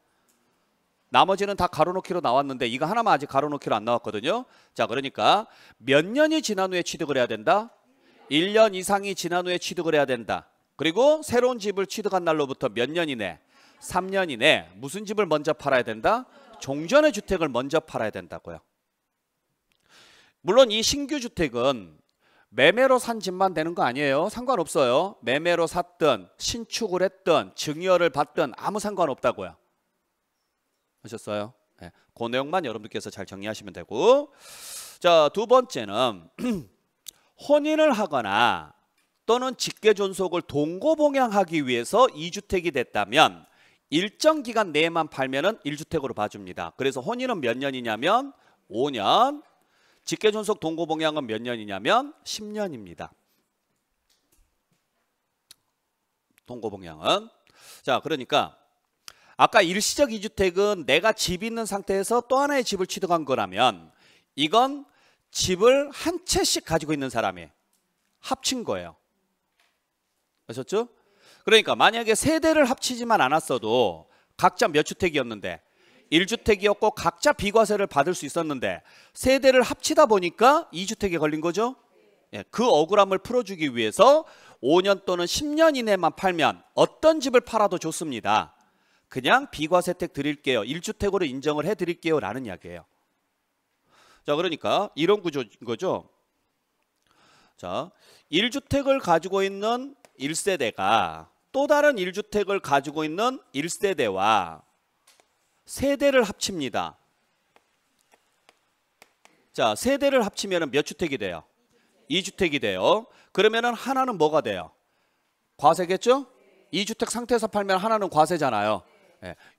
나머지는 다 가로놓기로 나왔는데 이거 하나만 아직 가로놓기로 안 나왔거든요. 자 그러니까 몇 년이 지난 후에 취득을 해야 된다. 1년 이상이 지난 후에 취득을 해야 된다. 그리고 새로운 집을 취득한 날로부터 몇 년 이내 3년 이내 무슨 집을 먼저 팔아야 된다? 종전의 주택을 먼저 팔아야 된다고요. 물론 이 신규 주택은 매매로 산 집만 되는 거 아니에요. 상관없어요. 매매로 샀던 신축을 했던 증여를 받던 아무 상관없다고요. 하셨어요? 네. 그 내용만 여러분들께서 잘 정리하시면 되고 자두 번째는 혼인을 하거나 또는 직계존속을 동거봉양하기 위해서 2주택이 됐다면 일정 기간 내에만 팔면은 1주택으로 봐줍니다. 그래서 혼인은 몇 년이냐면 5년 직계존속 동고봉양은 몇 년이냐면 10년입니다. 동고봉양은 자 그러니까 아까 일시적 이주택은 내가 집 있는 상태에서 또 하나의 집을 취득한 거라면 이건 집을 한 채씩 가지고 있는 사람이 합친 거예요. 아셨죠? 그러니까 만약에 세대를 합치지만 않았어도 각자 몇 주택이었는데 1주택이었고 각자 비과세를 받을 수 있었는데 세대를 합치다 보니까 2주택에 걸린 거죠. 예, 그 억울함을 풀어주기 위해서 5년 또는 10년 이내만 팔면 어떤 집을 팔아도 좋습니다. 그냥 비과세 혜택 드릴게요. 1주택으로 인정을 해드릴게요. 라는 이야기예요. 자, 그러니까 이런 구조인 거죠. 자, 1주택을 가지고 있는 1세대가 또 다른 1주택을 가지고 있는 1세대와 세대를 합칩니다. 자, 세대를 합치면 몇 주택이 돼요? 2주택이 돼요. 그러면 하나는 뭐가 돼요? 과세겠죠? 2주택 상태에서 팔면 하나는 과세잖아요.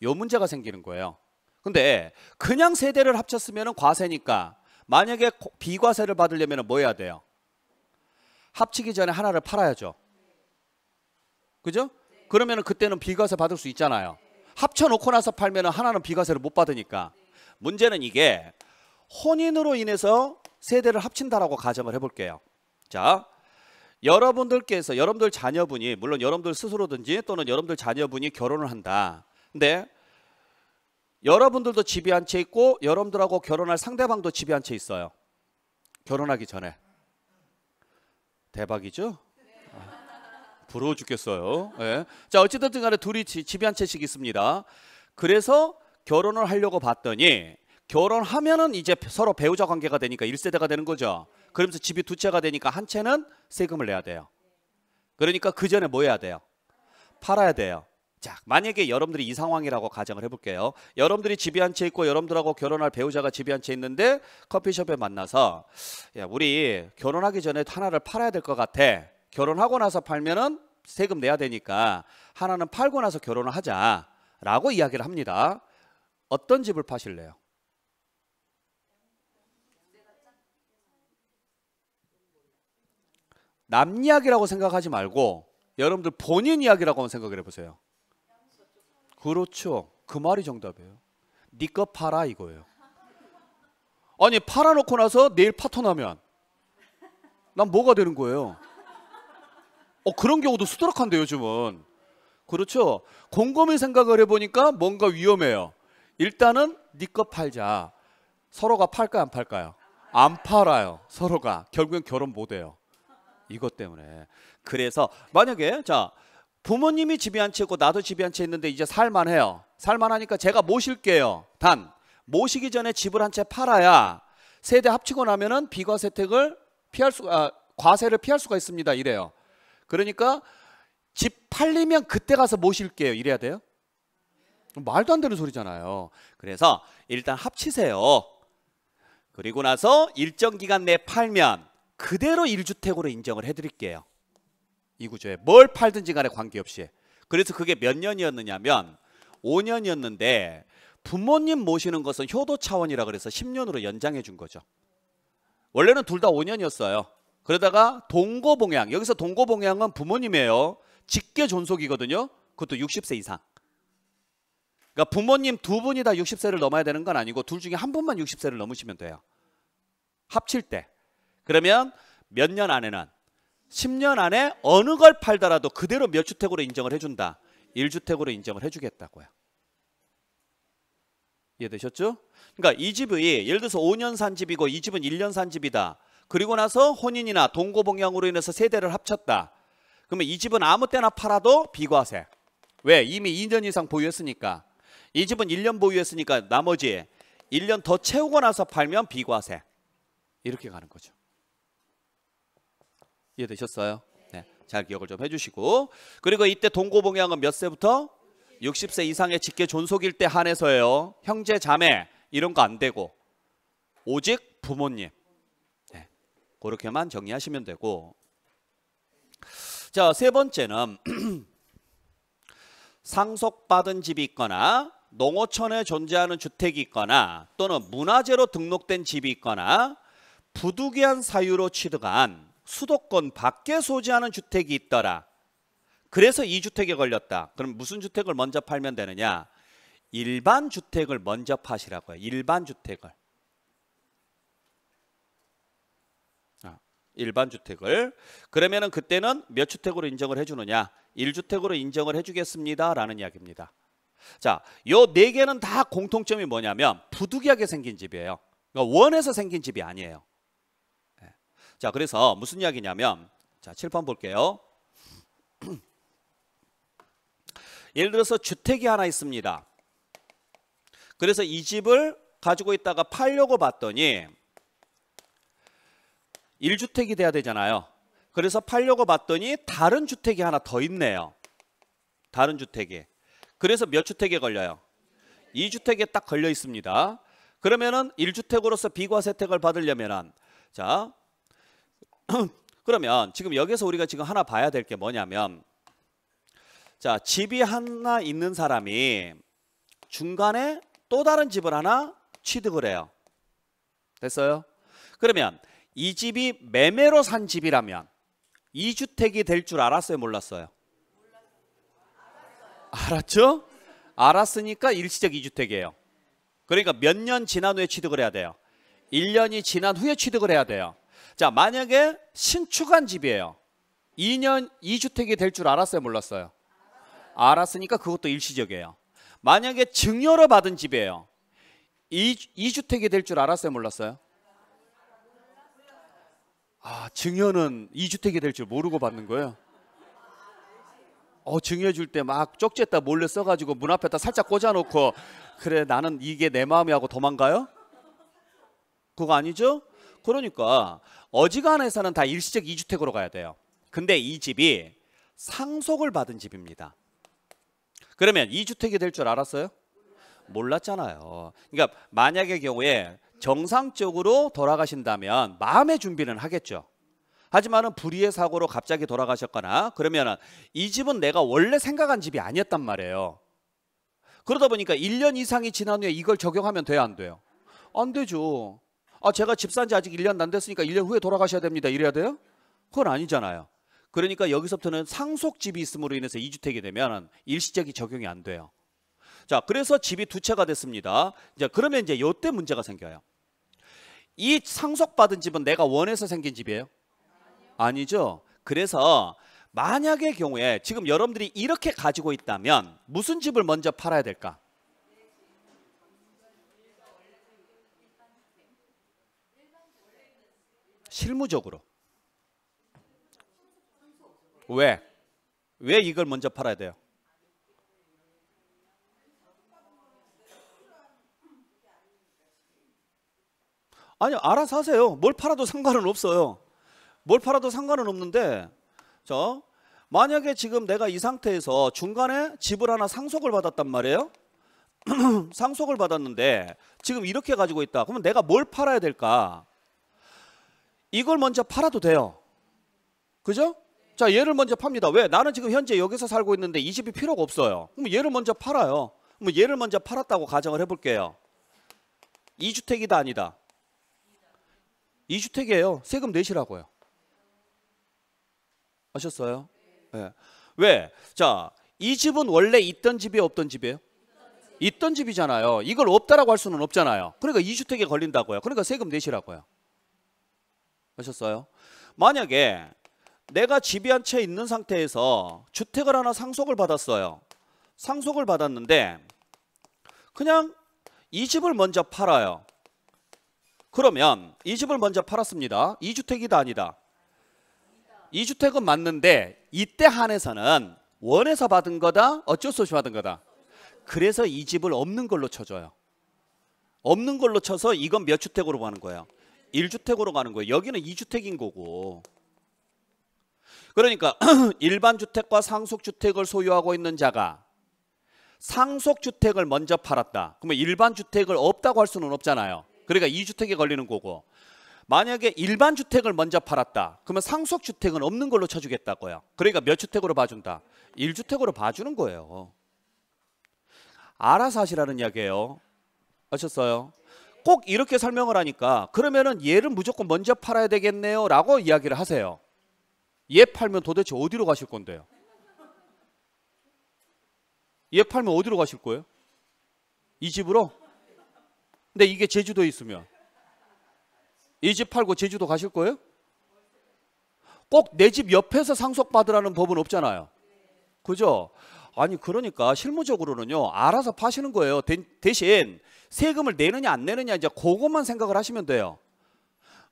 이요 예, 문제가 생기는 거예요. 근데 그냥 세대를 합쳤으면 과세니까 만약에 비과세를 받으려면 뭐 해야 돼요? 합치기 전에 하나를 팔아야죠. 그죠? 그러면 그때는 비과세 받을 수 있잖아요. 합쳐놓고 나서 팔면 하나는 비과세를 못 받으니까 문제는 이게 혼인으로 인해서 세대를 합친다라고 가정을 해볼게요. 자, 여러분들께서 여러분들 자녀분이 물론 여러분들 스스로든지 또는 여러분들 자녀분이 결혼을 한다. 근데 여러분들도 집이 한 채 있고 여러분들하고 결혼할 상대방도 집이 한 채 있어요. 결혼하기 전에 대박이죠? 부러워 죽겠어요. 예. 자 어찌됐든 간에 둘이 집이 한 채씩 있습니다. 그래서 결혼을 하려고 봤더니 결혼하면은 이제 서로 배우자 관계가 되니까 1세대가 되는 거죠. 그러면서 집이 두 채가 되니까 한 채는 세금을 내야 돼요. 그러니까 그 전에 뭐 해야 돼요? 팔아야 돼요. 자, 만약에 여러분들이 이 상황이라고 가정을 해볼게요. 여러분들이 집이 한 채 있고 여러분들하고 결혼할 배우자가 집이 한 채 있는데 커피숍에 만나서 야, 우리 결혼하기 전에 하나를 팔아야 될 것 같아. 결혼하고 나서 팔면은 세금 내야 되니까 하나는 팔고 나서 결혼을 하자라고 이야기를 합니다. 어떤 집을 파실래요? 남 이야기라고 생각하지 말고 여러분들 본인 이야기라고 생각을 해보세요. 그렇죠. 그 말이 정답이에요. 니꺼 네 팔아 이거예요. 아니 팔아놓고 나서 내일 파토 나면 난 뭐가 되는 거예요? 어, 그런 경우도 수두룩한데 요즘은. 요 그렇죠. 곰곰이 생각을 해보니까 뭔가 위험해요. 일단은 니꺼네 팔자. 서로가 팔까요 안 팔까요? 안 팔아요. 서로가. 결국엔 결혼 못해요. 이것 때문에. 그래서 만약에 자 부모님이 집이 한 채고 나도 집에한채 있는데 이제 살만해요. 살만하니까 제가 모실게요. 단 모시기 전에 집을 한 채 팔아야 세대 합치고 나면은 비과세 혜택을 피할 수, 아, 과세를 피할 수가 있습니다. 이래요. 그러니까 집 팔리면 그때 가서 모실게요. 이래야 돼요? 말도 안 되는 소리잖아요. 그래서 일단 합치세요. 그리고 나서 일정 기간 내에 팔면 그대로 1주택으로 인정을 해드릴게요. 이 구조에 뭘 팔든지 간에 관계없이. 그래서 그게 몇 년이었느냐면 5년이었는데 부모님 모시는 것은 효도 차원이라 그래서 10년으로 연장해 준 거죠. 원래는 둘 다 5년이었어요. 그러다가 동거봉양 여기서 동거봉양은 부모님이에요. 직계 존속이거든요. 그것도 60세 이상. 그러니까 부모님 두 분이 다 60세를 넘어야 되는 건 아니고 둘 중에 한 분만 60세를 넘으시면 돼요. 합칠 때. 그러면 몇 년 안에는 10년 안에 어느 걸 팔더라도 그대로 몇 주택으로 인정을 해준다. 1주택으로 인정을 해주겠다고요. 이해되셨죠? 그러니까 이 집이 예를 들어서 5년 산 집이고 이 집은 1년 산 집이다. 그리고 나서 혼인이나 동거봉양으로 인해서 세대를 합쳤다. 그러면 이 집은 아무 때나 팔아도 비과세. 왜? 이미 2년 이상 보유했으니까. 이 집은 1년 보유했으니까 나머지 1년 더 채우고 나서 팔면 비과세. 이렇게 가는 거죠. 이해되셨어요? 네. 잘 기억을 좀 해주시고. 그리고 이때 동고봉양은 몇 세부터? 60세 이상의 직계 존속일 때 한해서예요. 형제, 자매 이런 거 안 되고 오직 부모님. 그렇게만 정리하시면 되고 자, 세 번째는 상속받은 집이 있거나 농어촌에 존재하는 주택이 있거나 또는 문화재로 등록된 집이 있거나 부득이한 사유로 취득한 수도권 밖에 소지하는 주택이 있더라. 그래서 이 주택에 걸렸다. 그럼 무슨 주택을 먼저 팔면 되느냐? 일반 주택을 먼저 파시라고요. 일반 주택을. 일반 주택을 그러면은 그때는 몇 주택으로 인정을 해주느냐 1주택으로 인정을 해주겠습니다 라는 이야기입니다 자요 네 개는 다 공통점이 뭐냐면 부득이하게 생긴 집이에요 그러니까 원에서 생긴 집이 아니에요 예. 자 그래서 무슨 이야기냐면 자 7번 볼게요 예를 들어서 주택이 하나 있습니다 그래서 이 집을 가지고 있다가 팔려고 봤더니 1주택이 돼야 되잖아요. 그래서 팔려고 봤더니 다른 주택이 하나 더 있네요. 다른 주택에. 그래서 몇 주택에 걸려요? 2주택에 딱 걸려 있습니다. 그러면은 1주택으로서 비과세 혜택을 받으려면자 그러면 지금 여기서 우리가 지금 하나 봐야 될 게 뭐냐면 자 집이 하나 있는 사람이 중간에 또 다른 집을 하나 취득을 해요. 됐어요? 그러면 이 집이 매매로 산 집이라면 2주택이 될 줄 알았어요 몰랐어요? 알았죠? 알았으니까 일시적 2주택이에요 그러니까 몇 년 지난 후에 취득을 해야 돼요 1년이 지난 후에 취득을 해야 돼요 자 만약에 신축한 집이에요 2년 2주택이 될 줄 알았어요 몰랐어요? 알았으니까 그것도 일시적이에요 만약에 증여로 받은 집이에요 2, 2주택이 될 줄 알았어요 몰랐어요? 아, 증여는 이주택이될 줄 모르고 받는 거예요. 어, 증여 줄 때 막 쪽지에다 몰래 써가지고 문 앞에다 살짝 꽂아놓고 그래 나는 이게 내 마음이 하고 도망가요? 그거 아니죠? 그러니까 어지간해서는 다 일시적 2주택으로 가야 돼요. 근데 이 집이 상속을 받은 집입니다. 그러면 2주택이 될 줄 알았어요? 몰랐잖아요. 그러니까 만약의 경우에 정상적으로 돌아가신다면 마음의 준비는 하겠죠. 하지만은 불의의 사고로 갑자기 돌아가셨거나 그러면은 이 집은 내가 원래 생각한 집이 아니었단 말이에요. 그러다 보니까 1년 이상이 지난 후에 이걸 적용하면 돼요, 안 돼요? 안 되죠. 아, 제가 집 산지 아직 1년 안 됐으니까 1년 후에 돌아가셔야 됩니다. 이래야 돼요? 그건 아니잖아요. 그러니까 여기서부터는 상속집이 있음으로 인해서 이주택이 되면 일시적이 적용이 안 돼요. 자, 그래서 집이 두 채가 됐습니다. 이제 그러면 이제 요때 문제가 생겨요. 이 상속받은 집은 내가 원해서 생긴 집이에요? 아니죠. 그래서 만약의 경우에 지금 여러분들이 이렇게 가지고 있다면 무슨 집을 먼저 팔아야 될까? 실무적으로. 왜? 왜 이걸 먼저 팔아야 돼요? 아니요, 알아서 하세요. 뭘 팔아도 상관은 없어요. 뭘 팔아도 상관은 없는데, 저 만약에 지금 내가 이 상태에서 중간에 집을 하나 상속을 받았단 말이에요. 상속을 받았는데 지금 이렇게 가지고 있다. 그러면 내가 뭘 팔아야 될까? 이걸 먼저 팔아도 돼요. 그죠? 자, 얘를 먼저 팝니다. 왜? 나는 지금 현재 여기서 살고 있는데 이 집이 필요가 없어요. 그럼 얘를 먼저 팔아요. 그럼 얘를 먼저 팔았다고 가정을 해볼게요. 2주택이다 아니다. 이주택이에요. 세금 내시라고요. 아셨어요? 네. 왜? 자, 이 집은 원래 있던 집이에요, 없던 집이에요? 있던 집이잖아요. 이걸 없다라고 할 수는 없잖아요. 그러니까 이주택에 걸린다고요. 그러니까 세금 내시라고요. 아셨어요? 만약에 내가 집이 한 채 있는 상태에서 주택을 하나 상속을 받았어요. 상속을 받았는데 그냥 이 집을 먼저 팔아요. 그러면 이 집을 먼저 팔았습니다. 2주택이다 아니다. 2주택은 맞는데 이때 한해서는 원에서 받은 거다 어쩔 수 없이 받은 거다. 그래서 이 집을 없는 걸로 쳐줘요. 없는 걸로 쳐서 이건 몇 주택으로 가는 거예요? 1주택으로 가는 거예요. 여기는 2주택인 거고. 그러니까 일반 주택과 상속 주택을 소유하고 있는 자가 상속 주택을 먼저 팔았다. 그러면 일반 주택을 없다고 할 수는 없잖아요. 그러니까 2주택에 걸리는 거고 만약에 일반 주택을 먼저 팔았다. 그러면 상속 주택은 없는 걸로 쳐주겠다고요. 그러니까 몇 주택으로 봐준다. 1주택으로 봐주는 거예요. 알아서 하시라는 이야기예요. 아셨어요? 꼭 이렇게 설명을 하니까 그러면은 얘를 무조건 먼저 팔아야 되겠네요. 라고 이야기를 하세요. 얘 팔면 도대체 어디로 가실 건데요? 얘 팔면 어디로 가실 거예요? 이 집으로? 근데 이게 제주도에 있으면 이 집 팔고 제주도 가실 거예요? 꼭 내 집 옆에서 상속받으라는 법은 없잖아요. 그죠? 아니 그러니까 실무적으로는요 알아서 파시는 거예요 대, 신 세금을 내느냐 안 내느냐 이제 그것만 생각을 하시면 돼요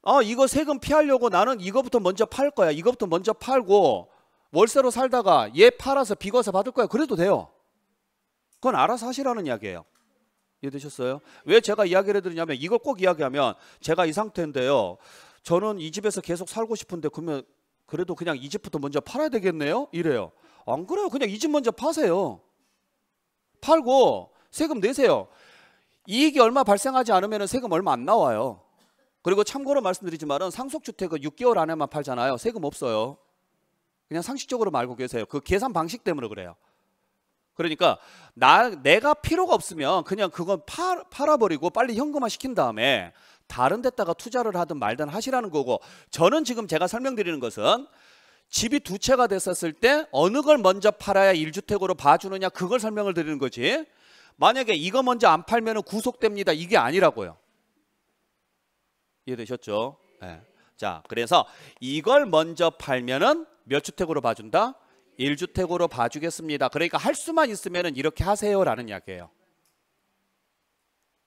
어 이거 세금 피하려고 나는 이거부터 먼저 팔 거야 이거부터 먼저 팔고 월세로 살다가 얘 팔아서 비과세 받을 거야 그래도 돼요 그건 알아서 하시라는 이야기예요 이해되셨어요? 왜 제가 이야기를 해드리냐면 이걸 꼭 이야기하면 제가 이 상태인데요. 저는 이 집에서 계속 살고 싶은데 그러면 그래도 그냥 이 집부터 먼저 팔아야 되겠네요? 이래요. 안 그래요. 그냥 이 집 먼저 파세요. 팔고 세금 내세요. 이익이 얼마 발생하지 않으면 세금 얼마 안 나와요. 그리고 참고로 말씀드리지만은 상속주택은 6개월 안에만 팔잖아요. 세금 없어요. 그냥 상식적으로 말고 계세요. 그 계산 방식 때문에 그래요. 그러니까 나 내가 필요가 없으면 그냥 그건 팔, 팔아버리고 빨리 현금화 시킨 다음에 다른 데다가 투자를 하든 말든 하시라는 거고 저는 지금 제가 설명드리는 것은 집이 두 채가 됐었을 때 어느 걸 먼저 팔아야 일주택으로 봐주느냐 그걸 설명을 드리는 거지 만약에 이거 먼저 안 팔면 구속됩니다 이게 아니라고요 이해되셨죠? 네. 자 그래서 이걸 먼저 팔면은 몇 주택으로 봐준다? 1주택으로 봐주겠습니다. 그러니까 할 수만 있으면 이렇게 하세요라는 이야기예요.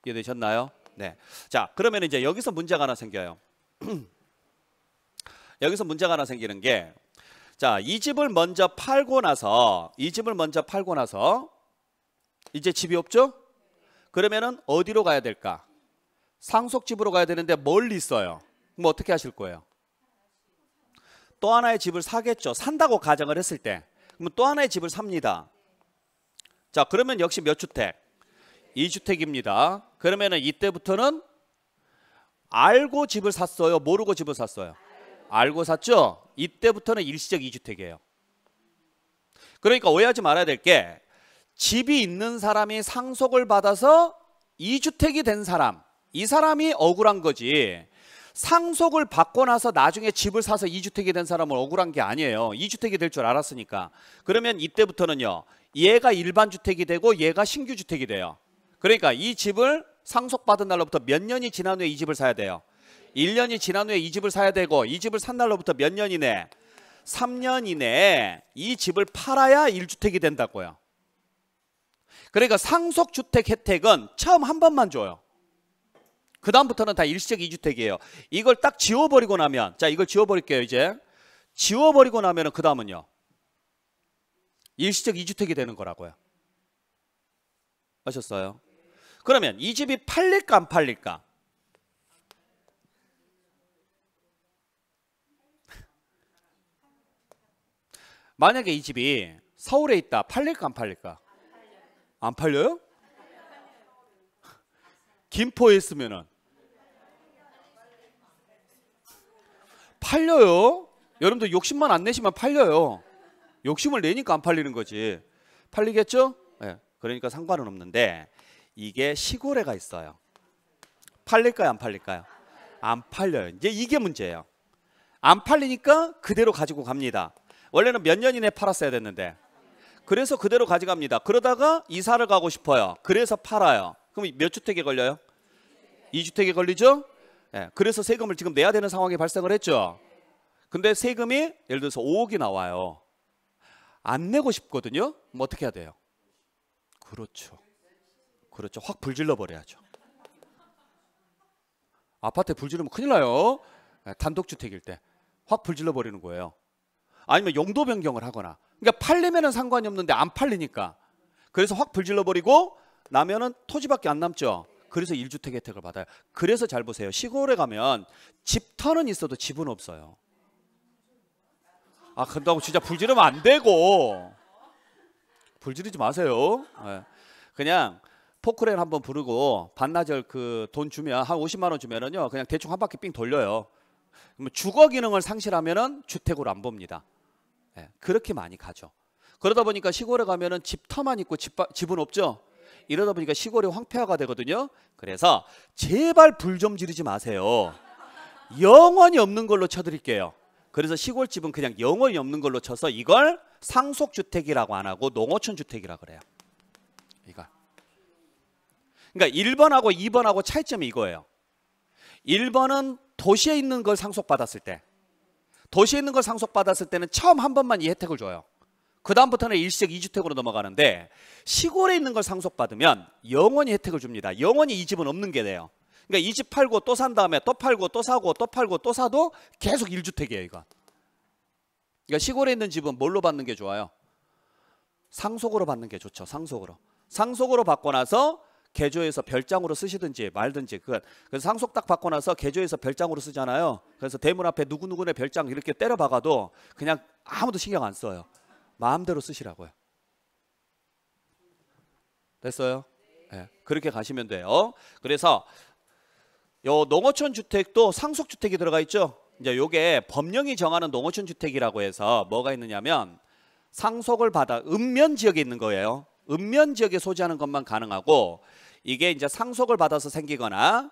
이해되셨나요? 네. 자, 그러면 이제 여기서 문제가 하나 생겨요. 여기서 문제가 하나 생기는 게 자, 이 집을 먼저 팔고 나서 이 집을 먼저 팔고 나서 이제 집이 없죠? 그러면은 어디로 가야 될까? 상속집으로 가야 되는데 멀리 있어요. 그럼 어떻게 하실 거예요? 또 하나의 집을 사겠죠. 산다고 가정을 했을 때. 그러면 또 하나의 집을 삽니다. 자, 그러면 역시 몇 주택? 2주택입니다. 그러면은 이때부터는 알고 집을 샀어요. 모르고 집을 샀어요. 알고 샀죠? 이때부터는 일시적 2주택이에요. 그러니까 오해하지 말아야 될 게 집이 있는 사람이 상속을 받아서 2주택이 된 사람 이 사람이 억울한 거지 상속을 받고 나서 나중에 집을 사서 이주택이된 사람은 억울한 게 아니에요. 이주택이 될 줄 알았으니까. 그러면 이때부터는요. 얘가 일반 주택이 되고 얘가 신규 주택이 돼요. 그러니까 이 집을 상속받은 날로부터 몇 년이 지난 후에 이 집을 사야 돼요. 1년이 지난 후에 이 집을 사야 되고 이 집을 산 날로부터 몇 년 이내 3년 이내에 이 집을 팔아야 1주택이 된다고요. 그러니까 상속주택 혜택은 처음 한 번만 줘요. 그 다음부터는 다 일시적 이주택이에요. 이걸 딱 지워버리고 나면 자 이걸 지워버릴게요 이제. 지워버리고 나면 그 다음은요. 일시적 이주택이 되는 거라고요. 아셨어요? 그러면 이 집이 팔릴까 안 팔릴까? 만약에 이 집이 서울에 있다 팔릴까 안 팔릴까? 안 팔려요? 김포에 있으면은 팔려요. 여러분들 욕심만 안 내시면 팔려요. 욕심을 내니까 안 팔리는 거지. 팔리겠죠? 네. 그러니까 상관은 없는데 이게 시골에가 있어요. 팔릴까요? 안 팔릴까요? 안 팔려요. 이제 이게 문제예요. 안 팔리니까 그대로 가지고 갑니다. 원래는 몇 년 이내에 팔았어야 됐는데. 그래서 그대로 가져갑니다. 그러다가 이사를 가고 싶어요. 그래서 팔아요. 그럼 몇 주택에 걸려요? 2주택에 걸리죠? 예, 그래서 세금을 지금 내야 되는 상황이 발생을 했죠. 근데 세금이 예를 들어서 5억이 나와요. 안 내고 싶거든요. 뭐 어떻게 해야 돼요? 그렇죠. 그렇죠. 확 불질러 버려야죠. 아파트에 불지르면 큰일 나요. 예, 단독주택일 때. 확 불질러 버리는 거예요. 아니면 용도 변경을 하거나. 그러니까 팔리면은 상관이 없는데 안 팔리니까. 그래서 확 불질러 버리고 나면은 토지밖에 안 남죠. 그래서 1주택 혜택을 받아요. 그래서 잘 보세요. 시골에 가면 집터는 있어도 집은 없어요. 아 그런다고 진짜 불지르면 안 되고 불지르지 마세요. 예. 그냥 포크레인 한번 부르고 반나절 그 돈 주면 한 50만 원 주면은요 그냥 대충 한 바퀴 삥 돌려요. 주거 기능을 상실하면은 주택으로 안 봅니다. 예. 그렇게 많이 가죠. 그러다 보니까 시골에 가면은 집터만 있고 집, 집은 없죠. 이러다 보니까 시골이 황폐화가 되거든요. 그래서 제발 불 좀 지르지 마세요. 영원히 없는 걸로 쳐드릴게요. 그래서 시골집은 그냥 영원히 없는 걸로 쳐서 이걸 상속주택이라고 안 하고 농어촌 주택이라 고 그래요. 이걸. 그러니까 1번하고 2번하고 차이점이 이거예요. 1번은 도시에 있는 걸 상속받았을 때 도시에 있는 걸 상속받았을 때는 처음 한 번만 이 혜택을 줘요. 그 다음부터는 일시적 2주택으로 넘어가는데 시골에 있는 걸 상속받으면 영원히 혜택을 줍니다. 영원히 이 집은 없는 게 돼요. 그러니까 이 집 팔고 또 산 다음에 또 팔고 또 사고 또 팔고 또 사도 계속 1주택이에요. 이건. 그러니까 시골에 있는 집은 뭘로 받는 게 좋아요? 상속으로 받는 게 좋죠. 상속으로. 상속으로 받고 나서 개조해서 별장으로 쓰시든지 말든지 그 그래서 상속 딱 받고 나서 개조해서 별장으로 쓰잖아요. 그래서 대문 앞에 누구누구네 별장 이렇게 때려 박아도 그냥 아무도 신경 안 써요. 마음대로 쓰시라고요. 됐어요? 네. 그렇게 가시면 돼요. 그래서 요 농어촌 주택도 상속 주택이 들어가 있죠. 이제 요게 법령이 정하는 농어촌 주택이라고 해서 뭐가 있느냐면 상속을 받아 읍면 지역에 있는 거예요. 읍면 지역에 소지하는 것만 가능하고 이게 이제 상속을 받아서 생기거나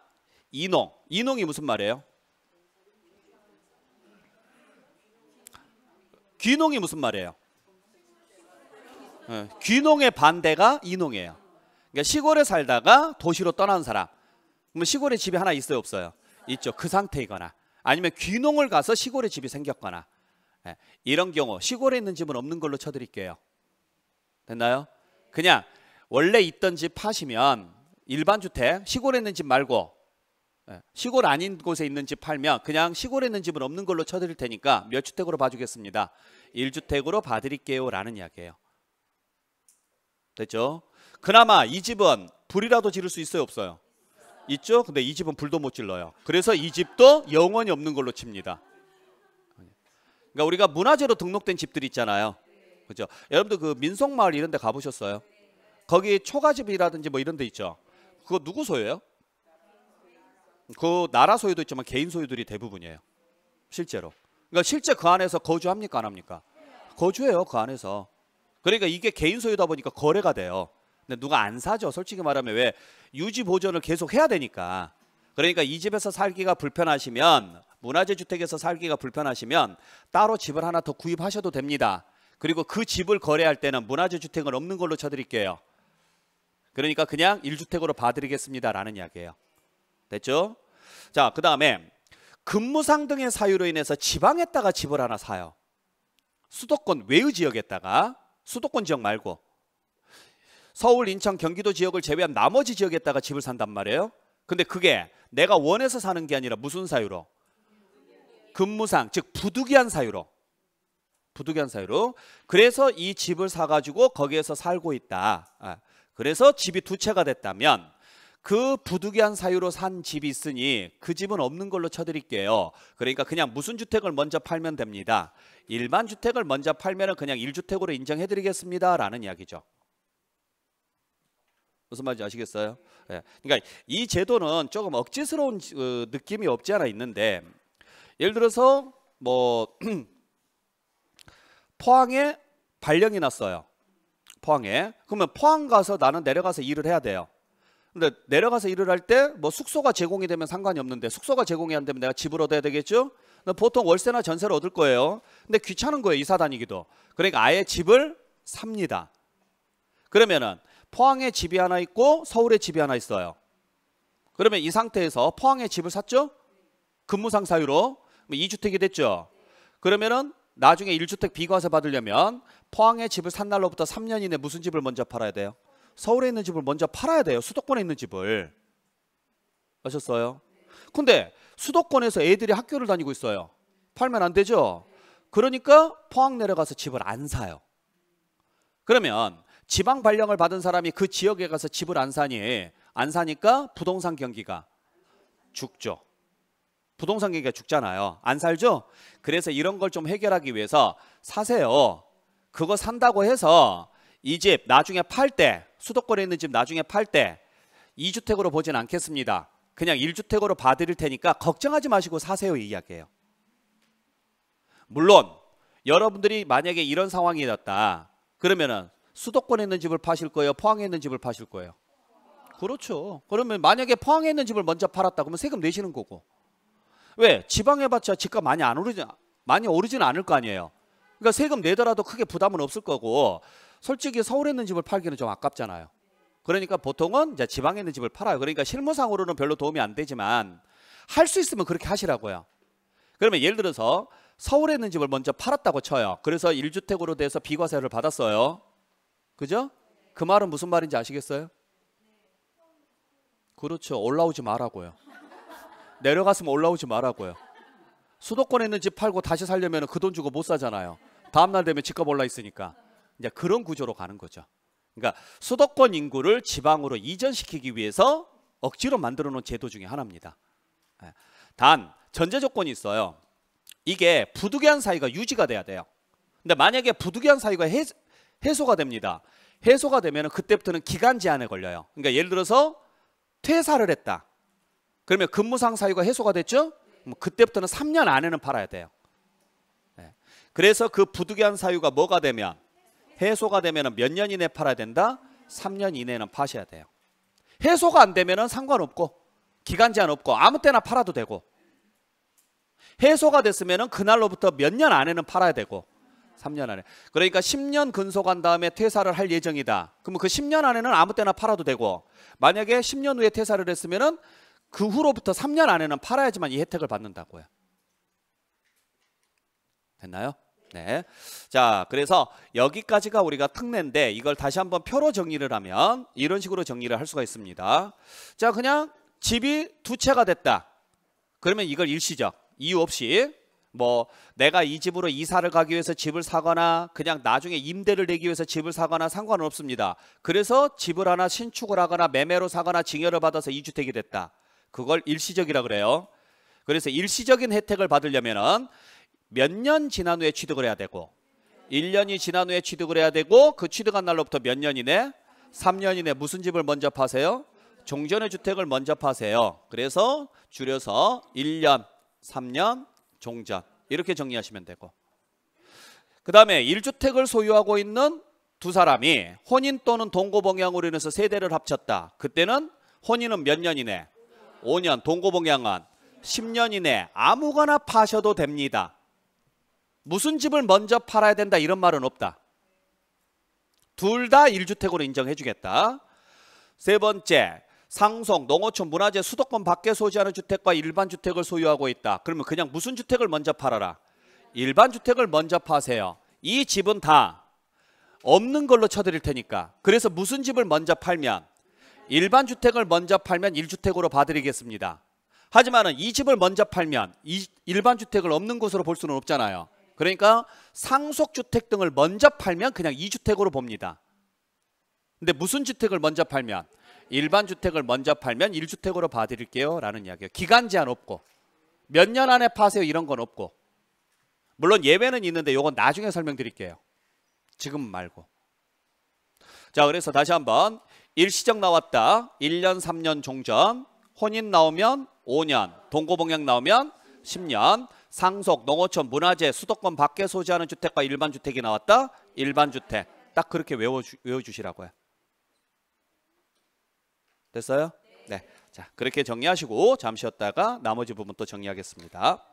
이농, 이농이 무슨 말이에요? 귀농이 무슨 말이에요? 예, 귀농의 반대가 이농이에요. 그러니까 시골에 살다가 도시로 떠난 사람. 그럼 시골에 집이 하나 있어요, 없어요? 있죠. 그 상태이거나 아니면 귀농을 가서 시골에 집이 생겼거나 네. 이런 경우 시골에 있는 집은 없는 걸로 쳐드릴게요. 됐나요? 그냥 원래 있던 집 파시면 일반 주택 시골에 있는 집 말고 예, 시골 아닌 곳에 있는 집 팔면 그냥 시골에 있는 집은 없는 걸로 쳐드릴 테니까 몇 주택으로 봐주겠습니다. 1주택으로 봐드릴게요 라는 이야기예요. 됐죠? 그나마 이 집은 불이라도 지를 수 있어요 없어요? 있죠? 근데 이 집은 불도 못 질러요. 그래서 이 집도 영원히 없는 걸로 칩니다. 그러니까 우리가 문화재로 등록된 집들 있잖아요. 그죠? 여러분들 그 민속마을 이런 데 가보셨어요? 거기 초가집이라든지 뭐 이런 데 있죠? 그거 누구 소유예요? 그 나라 소유도 있지만 개인 소유들이 대부분이에요. 실제로. 그러니까 실제 그 안에서 거주합니까 안 합니까? 거주해요 그 안에서. 그러니까 이게 개인 소유다 보니까 거래가 돼요. 근데 누가 안 사죠. 솔직히 말하면 왜 유지 보존을 계속 해야 되니까. 그러니까 이 집에서 살기가 불편하시면 문화재 주택에서 살기가 불편하시면 따로 집을 하나 더 구입하셔도 됩니다. 그리고 그 집을 거래할 때는 문화재 주택은 없는 걸로 쳐드릴게요. 그러니까 그냥 1주택으로 봐드리겠습니다라는 이야기예요. 됐죠? 자, 그 다음에 근무상 등의 사유로 인해서 지방에다가 집을 하나 사요. 수도권 외의 지역에다가 수도권 지역 말고 서울, 인천, 경기도 지역을 제외한 나머지 지역에다가 집을 산단 말이에요. 근데 그게 내가 원해서 사는 게 아니라 무슨 사유로? 근무상, 즉 부득이한 사유로. 부득이한 사유로. 그래서 이 집을 사가지고 거기에서 살고 있다. 아, 그래서 집이 두 채가 됐다면 그 부득이한 사유로 산 집이 있으니 그 집은 없는 걸로 쳐드릴게요. 그러니까 그냥 무슨 주택을 먼저 팔면 됩니다. 일반 주택을 먼저 팔면 그냥 1주택으로 인정해드리겠습니다. 라는 이야기죠. 무슨 말인지 아시겠어요? 예. 그러니까 이 제도는 조금 억지스러운 어, 느낌이 없지 않아 있는데 예를 들어서 뭐 포항에 발령이 났어요. 포항에. 그러면 포항 가서 나는 내려가서 일을 해야 돼요. 근데 내려가서 일을 할 때 뭐 숙소가 제공이 되면 상관이 없는데 숙소가 제공이 안 되면 내가 집을 얻어야 되겠죠? 보통 월세나 전세를 얻을 거예요. 근데 귀찮은 거예요. 이사 다니기도. 그러니까 아예 집을 삽니다. 그러면은 포항에 집이 하나 있고 서울에 집이 하나 있어요. 그러면 이 상태에서 포항에 집을 샀죠? 근무상 사유로 2주택이 됐죠. 그러면은 나중에 1주택 비과세 받으려면 포항에 집을 산 날로부터 3년 이내 무슨 집을 먼저 팔아야 돼요? 서울에 있는 집을 먼저 팔아야 돼요. 수도권에 있는 집을. 아셨어요? 근데 수도권에서 애들이 학교를 다니고 있어요. 팔면 안 되죠? 그러니까 포항 내려가서 집을 안 사요. 그러면 지방 발령을 받은 사람이 그 지역에 가서 집을 안 사니 안 사니까 부동산 경기가 죽죠. 부동산 경기가 죽잖아요. 안 살죠? 그래서 이런 걸 좀 해결하기 위해서 사세요. 그거 산다고 해서 이집 나중에 팔 때 수도권에 있는 집 나중에 팔 때 2주택으로 보진 않겠습니다. 그냥 1주택으로 봐드릴 테니까 걱정하지 마시고 사세요 이야기할요 물론 여러분들이 만약에 이런 상황이 났다 그러면은 수도권에 있는 집을 파실 거예요? 포항에 있는 집을 파실 거예요? 그렇죠. 그러면 만약에 포항에 있는 집을 먼저 팔았다 그러면 세금 내시는 거고. 왜? 지방에 봤자 집값 많이 안 오르지 많이 오르지는 않을 거 아니에요. 그러니까 세금 내더라도 크게 부담은 없을 거고 솔직히 서울에 있는 집을 팔기는 좀 아깝잖아요. 그러니까 보통은 이제 지방에 있는 집을 팔아요. 그러니까 실무상으로는 별로 도움이 안 되지만 할 수 있으면 그렇게 하시라고요. 그러면 예를 들어서 서울에 있는 집을 먼저 팔았다고 쳐요. 그래서 1주택으로 돼서 비과세를 받았어요. 그죠? 그 말은 무슨 말인지 아시겠어요? 그렇죠. 올라오지 말라고요. 내려갔으면 올라오지 말라고요. 수도권에 있는 집 팔고 다시 살려면 그 돈 주고 못 사잖아요. 다음날 되면 집값 올라 있으니까. 이제 그런 구조로 가는 거죠. 그러니까 수도권 인구를 지방으로 이전시키기 위해서 억지로 만들어 놓은 제도 중에 하나입니다. 예. 단 전제 조건이 있어요. 이게 부득이한 사이가 유지가 돼야 돼요. 근데 만약에 부득이한 사이가 해소, 가 됩니다. 해소가 되면 그때부터는 기간 제한에 걸려요. 그러니까 예를 들어서 퇴사를 했다. 그러면 근무상 사유가 해소가 됐죠? 그때부터는 3년 안에는 팔아야 돼요. 예. 그래서 그 부득이한 사유가 뭐가 되면 해소가 되면 몇 년 이내 팔아야 된다? 3년 이내는 파셔야 돼요. 해소가 안 되면 상관없고 기간 제한 없고 아무 때나 팔아도 되고 해소가 됐으면 그날로부터 몇 년 안에는 팔아야 되고 3년 안에 그러니까 10년 근속한 다음에 퇴사를 할 예정이다. 그러면 그 10년 안에는 아무 때나 팔아도 되고 만약에 10년 후에 퇴사를 했으면 그 후로부터 3년 안에는 팔아야지만 이 혜택을 받는다고요. 됐나요? 네. 자, 그래서 여기까지가 우리가 특례인데 이걸 다시 한번 표로 정리를 하면 이런 식으로 정리를 할 수가 있습니다. 자, 그냥 집이 두 채가 됐다. 그러면 이걸 일시적 이유 없이 뭐 내가 이 집으로 이사를 가기 위해서 집을 사거나 그냥 나중에 임대를 내기 위해서 집을 사거나 상관은 없습니다. 그래서 집을 하나 신축을 하거나 매매로 사거나 증여를 받아서 이주택이 됐다. 그걸 일시적이라 그래요. 그래서 일시적인 혜택을 받으려면은 몇년 지난 후에 취득을 해야 되고 1년이 지난 후에 취득을 해야 되고 그 취득한 날로부터 몇 년 이내 3년 이내 무슨 집을 먼저 파세요? 종전의 주택을 먼저 파세요. 그래서 줄여서 1년, 3년, 종전 이렇게 정리하시면 되고 그 다음에 1주택을 소유하고 있는 두 사람이 혼인 또는 동거봉양으로 인해서 세대를 합쳤다. 그때는 혼인은 몇 년 이내? 5년, 동거봉양은 10년 이내 아무거나 파셔도 됩니다. 무슨 집을 먼저 팔아야 된다 이런 말은 없다. 둘 다 1주택으로 인정해 주겠다. 세 번째, 상속, 농어촌, 문화재, 수도권 밖에 소지하는 주택과 일반 주택을 소유하고 있다. 그러면 그냥 무슨 주택을 먼저 팔아라? 일반 주택을 먼저 파세요. 이 집은 다 없는 걸로 쳐드릴 테니까. 그래서 무슨 집을 먼저 팔면 일반 주택을 먼저 팔면 1주택으로 봐드리겠습니다. 하지만 이 집을 먼저 팔면 일반 주택을 없는 곳으로 볼 수는 없잖아요. 그러니까 상속주택 등을 먼저 팔면 그냥 2주택으로 봅니다. 근데 무슨 주택을 먼저 팔면? 일반 주택을 먼저 팔면 1주택으로 봐드릴게요. 라는 이야기예요. 기간 제한 없고 몇 년 안에 파세요 이런 건 없고 물론 예외는 있는데 이건 나중에 설명드릴게요. 지금 말고. 자 그래서 다시 한번 일시적 나왔다. 1년, 3년 종전. 혼인 나오면 5년. 동고봉양 나오면 10년. 상속, 농어촌, 문화재, 수도권 밖에 소지하는 주택과 일반 주택이 나왔다. 일반 주택. 딱 그렇게 외워 외워주시라고요. 됐어요? 네. 자, 그렇게 정리하시고 잠시 쉬었다가 나머지 부분 또 정리하겠습니다.